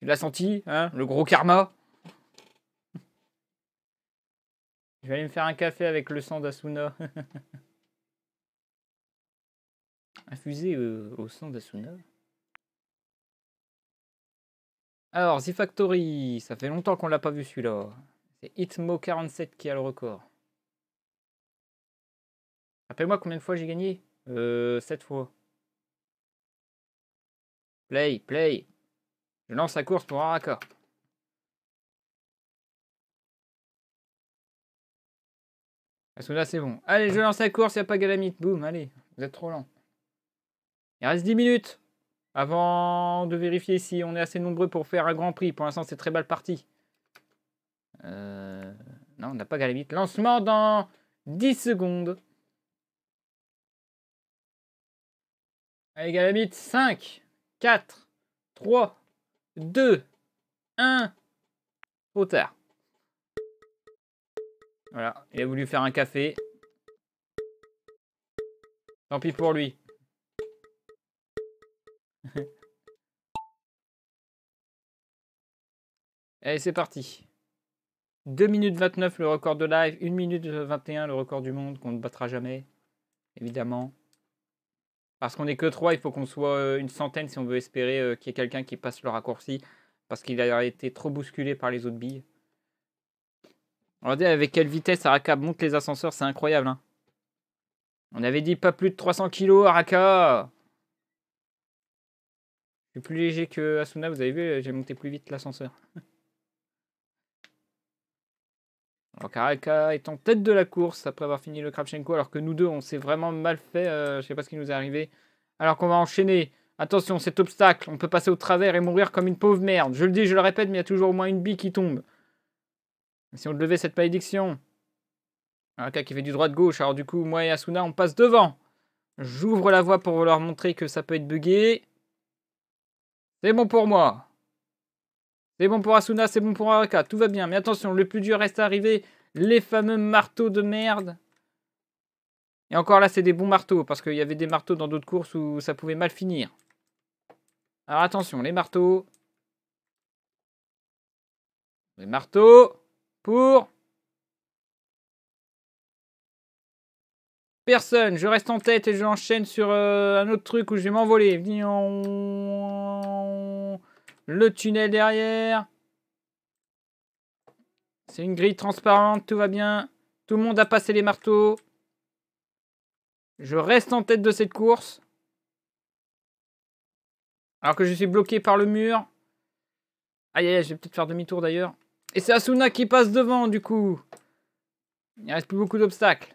Tu l'as senti, hein Le gros karma Je vais aller me faire un café avec le sang d'Asuna. (laughs) Infusé euh, au sang d'Asuna. Alors, The Factory, ça fait longtemps qu'on l'a pas vu celui-là. C'est Hitmo47 qui a le record. Rappelle-moi combien de fois j'ai gagné Euh, 7 fois. Play, play. Je lance la course pour un raccord. que là, c'est bon. Allez, je lance la course, il n'y a pas Galamite. Boum, allez, vous êtes trop lent. Il reste 10 minutes avant de vérifier si on est assez nombreux pour faire un grand prix. Pour l'instant, c'est très mal parti. Euh, non, on n'a pas Galamite. Lancement dans 10 secondes. Allez, Galamite, 5, 4, 3, 2, 1. hauteur. tard. Voilà, il a voulu faire un café. Tant pis pour lui. (laughs) Allez, c'est parti. 2 minutes 29 le record de live, 1 minute 21 le record du monde qu'on ne battra jamais, évidemment. Parce qu'on est que trois, il faut qu'on soit euh, une centaine si on veut espérer euh, qu'il y ait quelqu'un qui passe le raccourci. Parce qu'il a été trop bousculé par les autres billes. Regardez avec quelle vitesse Araka monte les ascenseurs, c'est incroyable. Hein. On avait dit pas plus de 300 kilos, Araka Je suis plus léger que Asuna, vous avez vu, j'ai monté plus vite l'ascenseur. (laughs) Alors Karaka est en tête de la course après avoir fini le Kravchenko alors que nous deux, on s'est vraiment mal fait. Euh, je sais pas ce qui nous est arrivé. Alors qu'on va enchaîner. Attention, cet obstacle, on peut passer au travers et mourir comme une pauvre merde. Je le dis, je le répète, mais il y a toujours au moins une bille qui tombe. Si on levait cette malédiction. Karaka qui fait du droit-gauche, de alors du coup, moi et Asuna, on passe devant. J'ouvre la voie pour leur montrer que ça peut être bugué. C'est bon pour moi. C'est bon pour Asuna, c'est bon pour Araka, tout va bien. Mais attention, le plus dur reste à arriver. Les fameux marteaux de merde. Et encore là, c'est des bons marteaux, parce qu'il y avait des marteaux dans d'autres courses où ça pouvait mal finir. Alors attention, les marteaux. Les marteaux pour... Personne, je reste en tête et je enchaîne sur euh, un autre truc où je vais m'envoler. Le tunnel derrière. C'est une grille transparente, tout va bien. Tout le monde a passé les marteaux. Je reste en tête de cette course. Alors que je suis bloqué par le mur. Aïe, aïe, je vais peut-être faire demi-tour d'ailleurs. Et c'est Asuna qui passe devant, du coup. Il reste plus beaucoup d'obstacles.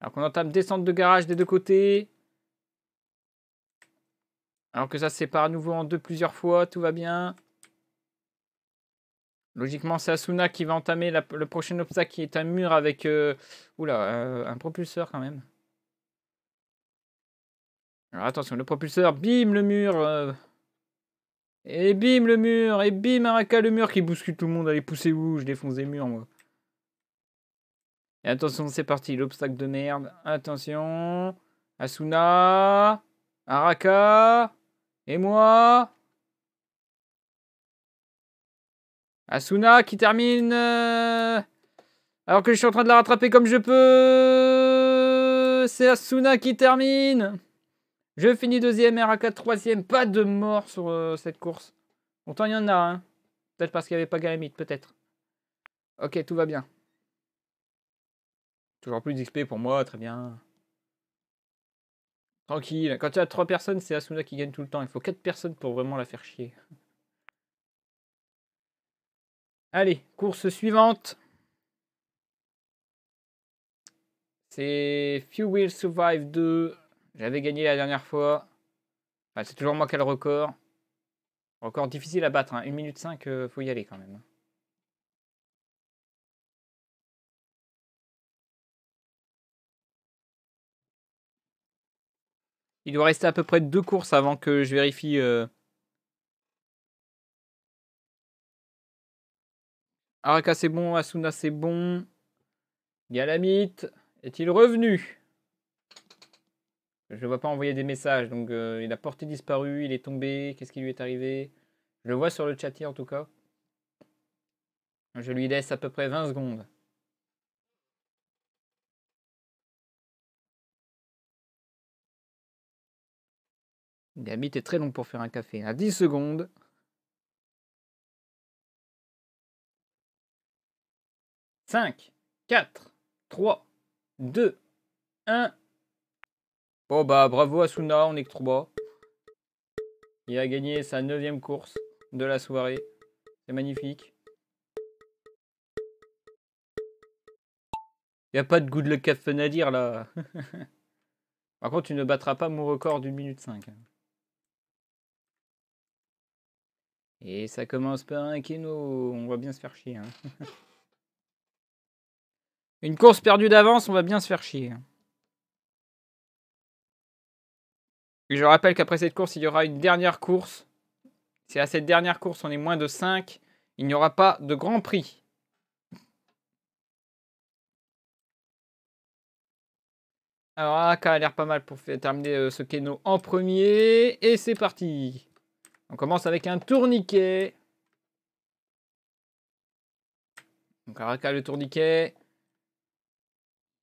Alors qu'on entame descente de garage des deux côtés. Alors que ça se sépare à nouveau en deux plusieurs fois, tout va bien. Logiquement, c'est Asuna qui va entamer le prochain obstacle qui est un mur avec... Euh, oula, euh, un propulseur quand même. Alors attention, le propulseur, bim le mur. Euh, et bim le mur, et bim Araka le mur qui bouscule tout le monde. Allez, poussez où Je défonce des murs, moi. Et attention, c'est parti, l'obstacle de merde. Attention. Asuna. Araka. Et moi Asuna qui termine euh, alors que je suis en train de la rattraper comme je peux. C'est Asuna qui termine. Je finis deuxième, RA4 troisième. Pas de mort sur euh, cette course. Autant il y en a. Hein. Peut-être parce qu'il n'y avait pas Galamite, peut-être. Ok, tout va bien. Toujours plus d'XP pour moi, très bien. Tranquille, quand tu as 3 personnes, c'est Asuna qui gagne tout le temps. Il faut 4 personnes pour vraiment la faire chier. Allez, course suivante. C'est Few Will Survive 2. J'avais gagné la dernière fois. c'est toujours moi qui ai le record. Record difficile à battre. 1 hein. minute 5, euh, faut y aller quand même. Il doit rester à peu près deux courses avant que je vérifie. Euh. Araka, c'est bon. Asuna, c'est bon. Galamite, est-il revenu Je ne vois pas envoyer des messages. Donc, euh, il a porté disparu. Il est tombé. Qu'est-ce qui lui est arrivé Je le vois sur le chatier en tout cas. Je lui laisse à peu près 20 secondes. Dynamite est très long pour faire un café. À 10 secondes. 5, 4, 3, 2, 1 Bon bah bravo Asuna, on est que 3. Il a gagné sa neuvième course de la soirée. C'est magnifique. Il a pas de goût de le café à dire là. (laughs) Par contre, tu ne battras pas mon record d'une minute 5. Et ça commence par un Keno, on va bien se faire chier. Hein. (laughs) Une course perdue d'avance, on va bien se faire chier. Hein. je rappelle qu'après cette course, il y aura une dernière course. C'est à cette dernière course, on est moins de 5. Il n'y aura pas de grand prix. Alors, Aka ah, a l'air pas mal pour terminer euh, ce Keno en premier. Et c'est parti on commence avec un tourniquet. Donc Araka le tourniquet.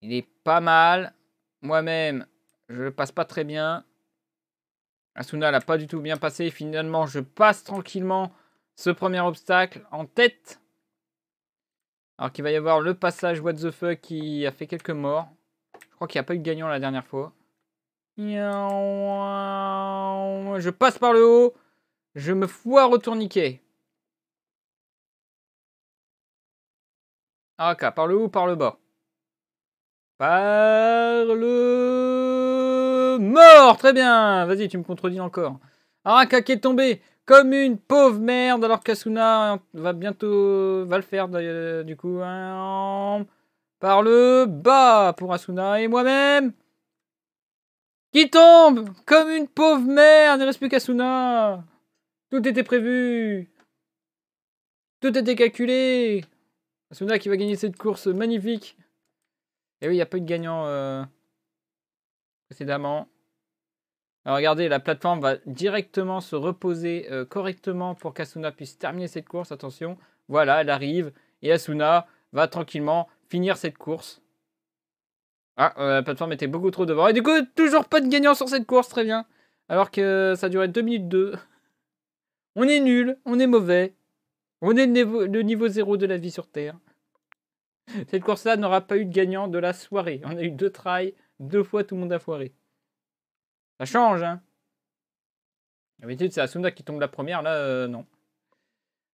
Il est pas mal. Moi-même, je le passe pas très bien. Asuna l'a pas du tout bien passé. Finalement, je passe tranquillement ce premier obstacle en tête. Alors qu'il va y avoir le passage What the fuck qui a fait quelques morts. Je crois qu'il n'y a pas eu de gagnant la dernière fois. Je passe par le haut. Je me foire au tourniquet. Ah, par le haut ou par le bas Par le mort Très bien Vas-y, tu me contredis encore. Araka ah, qui est tombé comme une pauvre merde alors qu'Asuna va bientôt va le faire du coup hein. par le bas pour Asuna et moi-même qui tombe comme une pauvre merde il reste plus qu'Asuna tout était prévu. Tout était calculé. Asuna qui va gagner cette course magnifique. Et oui, il n'y a peu de gagnant... Euh, précédemment. Alors regardez, la plateforme va directement se reposer euh, correctement pour qu'Asuna puisse terminer cette course. Attention, voilà, elle arrive. Et Asuna va tranquillement finir cette course. Ah, euh, la plateforme était beaucoup trop devant. Et du coup, toujours pas de gagnant sur cette course, très bien. Alors que ça durait 2 minutes 2. On est nul, on est mauvais. On est le niveau, zéro de la vie sur Terre. Cette course-là n'aura pas eu de gagnant de la soirée. On a eu deux tries, deux fois tout le monde a foiré. Ça change, hein D'habitude, c'est la Asuna qui tombe la première, là, euh, non.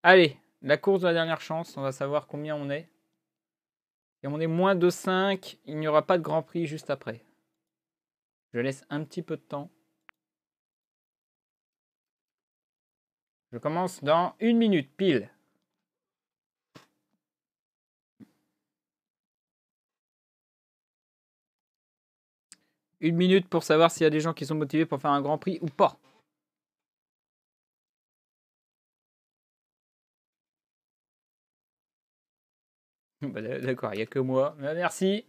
Allez, la course de la dernière chance, on va savoir combien on est. Et on est moins de 5, il n'y aura pas de Grand Prix juste après. Je laisse un petit peu de temps. Je commence dans une minute pile. Une minute pour savoir s'il y a des gens qui sont motivés pour faire un grand prix ou pas. (laughs) Bah, d'accord, il n'y a que moi. Bah, merci.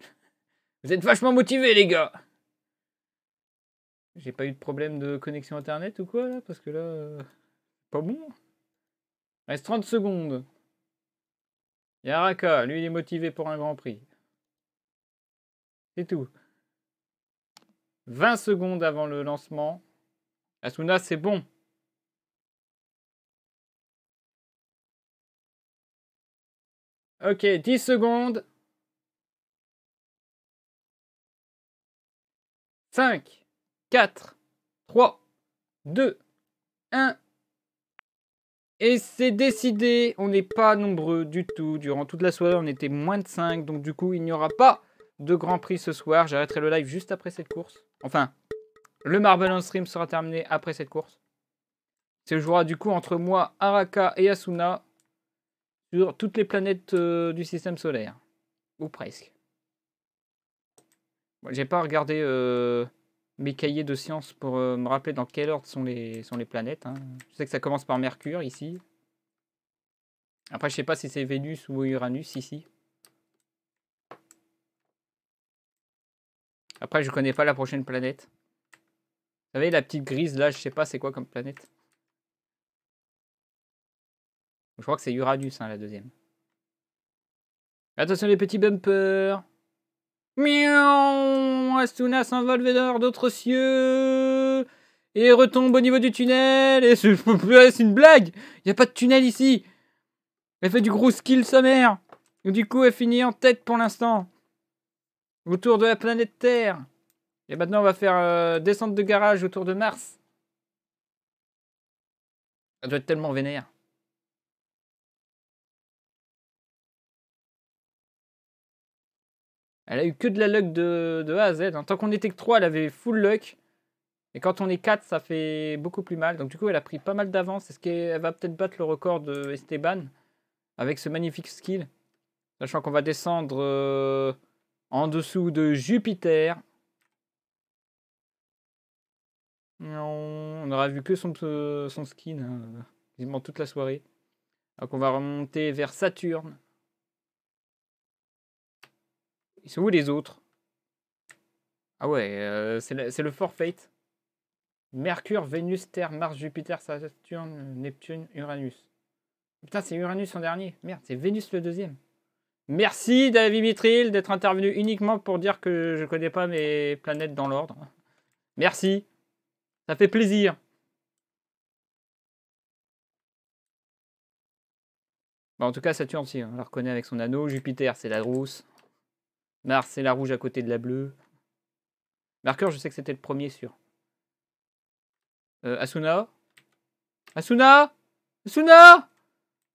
Vous êtes vachement motivés, les gars. J'ai pas eu de problème de connexion internet ou quoi là Parce que là. Euh, pas bon Reste 30 secondes. Yaraka, lui, il est motivé pour un grand prix. C'est tout. 20 secondes avant le lancement. Asuna, c'est bon. Ok, 10 secondes. 5, 4, 3, 2, 1. Et c'est décidé, on n'est pas nombreux du tout. Durant toute la soirée, on était moins de 5. Donc du coup, il n'y aura pas de Grand Prix ce soir. J'arrêterai le live juste après cette course. Enfin, le Marvel on Stream sera terminé après cette course. C'est le jouera du coup entre moi, Araka et Asuna sur toutes les planètes euh, du système solaire. Ou presque. J'ai pas regardé... Euh, mes cahiers de science pour euh, me rappeler dans quel ordre sont les, sont les planètes. Hein. Je sais que ça commence par Mercure ici. Après, je sais pas si c'est Vénus ou Uranus ici. Après, je connais pas la prochaine planète. Vous savez, la petite grise là, je sais pas c'est quoi comme planète. Je crois que c'est Uranus, hein, la deuxième. Attention les petits bumpers Miaou Asuna s'envole vers d'autres cieux et retombe au niveau du tunnel. Et c'est une blague Il n'y a pas de tunnel ici Elle fait du gros skill sommaire. mère du coup, elle finit en tête pour l'instant. Autour de la planète Terre. Et maintenant, on va faire euh, descente de garage autour de Mars. Ça doit être tellement vénère. Elle a eu que de la luck de, A à Z. Hein. Tant qu'on était que 3, elle avait full luck. Et quand on est 4, ça fait beaucoup plus mal. Donc du coup, elle a pris pas mal d'avance. Est-ce qu'elle va peut-être battre le record de Esteban avec ce magnifique skill Sachant qu'on va descendre euh, en dessous de Jupiter. Non, on n'aura vu que son, skin hein, quasiment toute la soirée. Donc on va remonter vers Saturne. Ils sont où les autres Ah ouais, euh, c'est le, Forfait. Mercure, Vénus, Terre, Mars, Jupiter, Saturne, Neptune, Uranus. Putain, c'est Uranus en dernier. Merde, c'est Vénus le deuxième. Merci David Mitril d'être intervenu uniquement pour dire que je connais pas mes planètes dans l'ordre. Merci. Ça fait plaisir. en tout cas, Saturne, si, on la reconnaît avec son anneau. Jupiter, c'est la Drousse. Mars, c'est la rouge à côté de la bleue. Marker, je sais que c'était le premier sûr. Euh, Asuna Asuna Asuna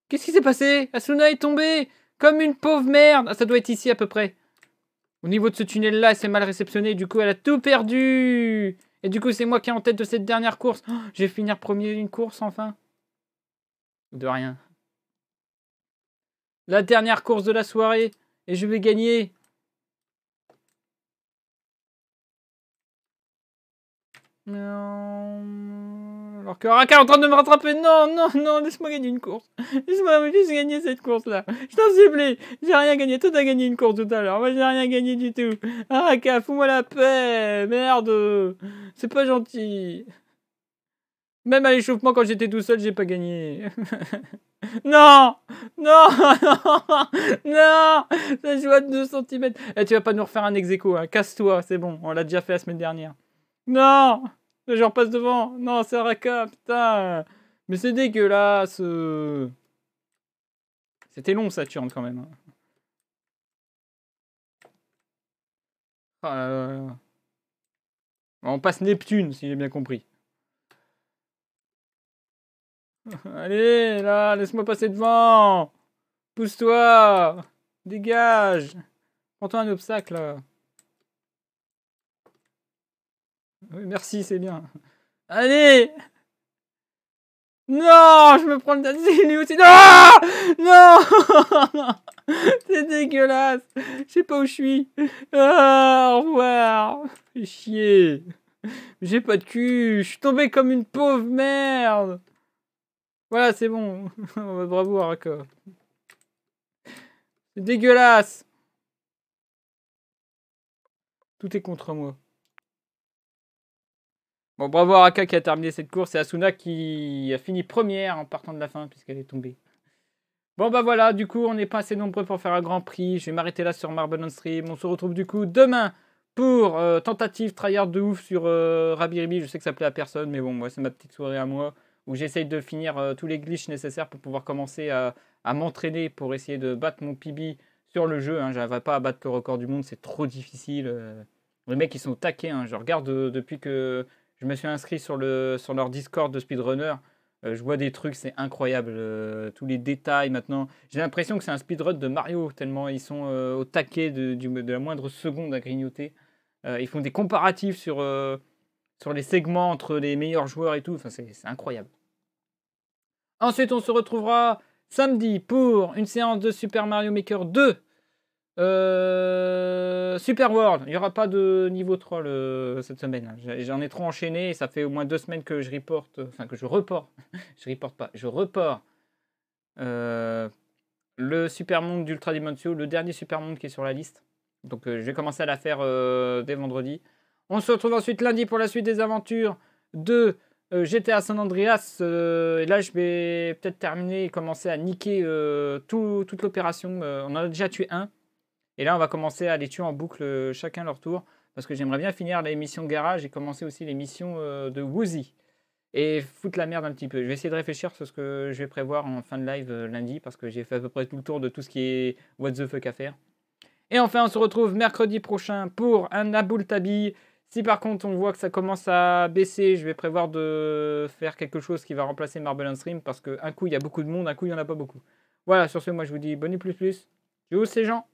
Qu'est-ce qui s'est passé Asuna est tombée Comme une pauvre merde ah, Ça doit être ici à peu près. Au niveau de ce tunnel-là, elle s'est mal réceptionnée. Du coup, elle a tout perdu Et du coup, c'est moi qui ai en tête de cette dernière course. Oh, je vais finir premier d'une course, enfin. De rien. La dernière course de la soirée. Et je vais gagner. Non. Euh, alors que Raka est en train de me rattraper. Non, non, non, laisse-moi gagner une course. Laisse-moi juste gagner cette course-là. Je t'en supplie. J'ai rien gagné. Toi, t'as gagné une course tout à l'heure. Moi, j'ai rien gagné du tout. Raka, fous-moi la paix. Merde. C'est pas gentil. Même à l'échauffement, quand j'étais tout seul, j'ai pas gagné. (laughs) non Non (laughs) Non Ça joue à 2 cm. Eh, tu vas pas nous refaire un ex hein. Casse-toi, c'est bon. On l'a déjà fait la semaine dernière. Non Je repasse devant Non, c'est Araka, putain Mais c'est dégueulasse C'était long, Saturne, quand même. Ah, euh, on passe Neptune, si j'ai bien compris. Allez, là, laisse-moi passer devant Pousse-toi Dégage Prends-toi un obstacle, merci, c'est bien. Allez Non Je me prends le taxi, lui aussi. Non Non (laughs) C'est dégueulasse Je sais pas où je suis. Ah, au revoir Fais chier J'ai pas de cul Je suis tombé comme une pauvre merde Voilà, c'est bon. (laughs) Bravo, Araka. C'est dégueulasse Tout est contre moi. Bon, bravo à Raka qui a terminé cette course et Asuna qui a fini première en partant de la fin puisqu'elle est tombée. Bon, bah voilà, du coup, on n'est pas assez nombreux pour faire un grand prix. Je vais m'arrêter là sur Marble on Stream. On se retrouve du coup demain pour euh, tentative tryhard de ouf sur euh, Rabi Rabiribi. Je sais que ça plaît à personne, mais bon, moi, c'est ma petite soirée à moi où j'essaye de finir euh, tous les glitches nécessaires pour pouvoir commencer à, m'entraîner pour essayer de battre mon PB sur le jeu. Hein. J'arrive pas à battre le record du monde, c'est trop difficile. Les mecs, ils sont taqués. Hein. Je regarde depuis que je me suis inscrit sur, le, sur leur Discord de speedrunner. Euh, je vois des trucs, c'est incroyable. Euh, tous les détails maintenant. J'ai l'impression que c'est un speedrun de Mario, tellement ils sont euh, au taquet de, la moindre seconde à grignoter. ils font des comparatifs sur, sur les segments entre les meilleurs joueurs et tout. Enfin, c'est incroyable. Ensuite, on se retrouvera samedi pour une séance de Super Mario Maker 2 euh, Super World, il n'y aura pas de niveau 3 cette semaine. Hein. J'en ai trop enchaîné et ça fait au moins deux semaines que je reporte, enfin que je reporte, (laughs) je reporte pas, je reporte euh, le Super Monde d'Ultra Dimension, le dernier Super Monde qui est sur la liste. Donc euh, je vais commencer à la faire dès vendredi. On se retrouve ensuite lundi pour la suite des aventures de GTA San Andreas. et là je vais peut-être terminer et commencer à niquer toute l'opération. on en a déjà tué un. Et là, on va commencer à les tuer en boucle euh, chacun leur tour. Parce que j'aimerais bien finir l'émission émission garage et commencer aussi l'émission euh, de Woozy. Et foutre la merde un petit peu. Je vais essayer de réfléchir sur ce que je vais prévoir en fin de live euh, lundi. Parce que j'ai fait à peu près tout le tour de tout ce qui est what the fuck à faire. Et enfin, on se retrouve mercredi prochain pour un Aboul Si par contre on voit que ça commence à baisser, je vais prévoir de faire quelque chose qui va remplacer Marble and Stream parce qu'un coup il y a beaucoup de monde, un coup il n'y en a pas beaucoup. Voilà, sur ce, moi je vous dis bonne nuit plus plus. Tchuss ces gens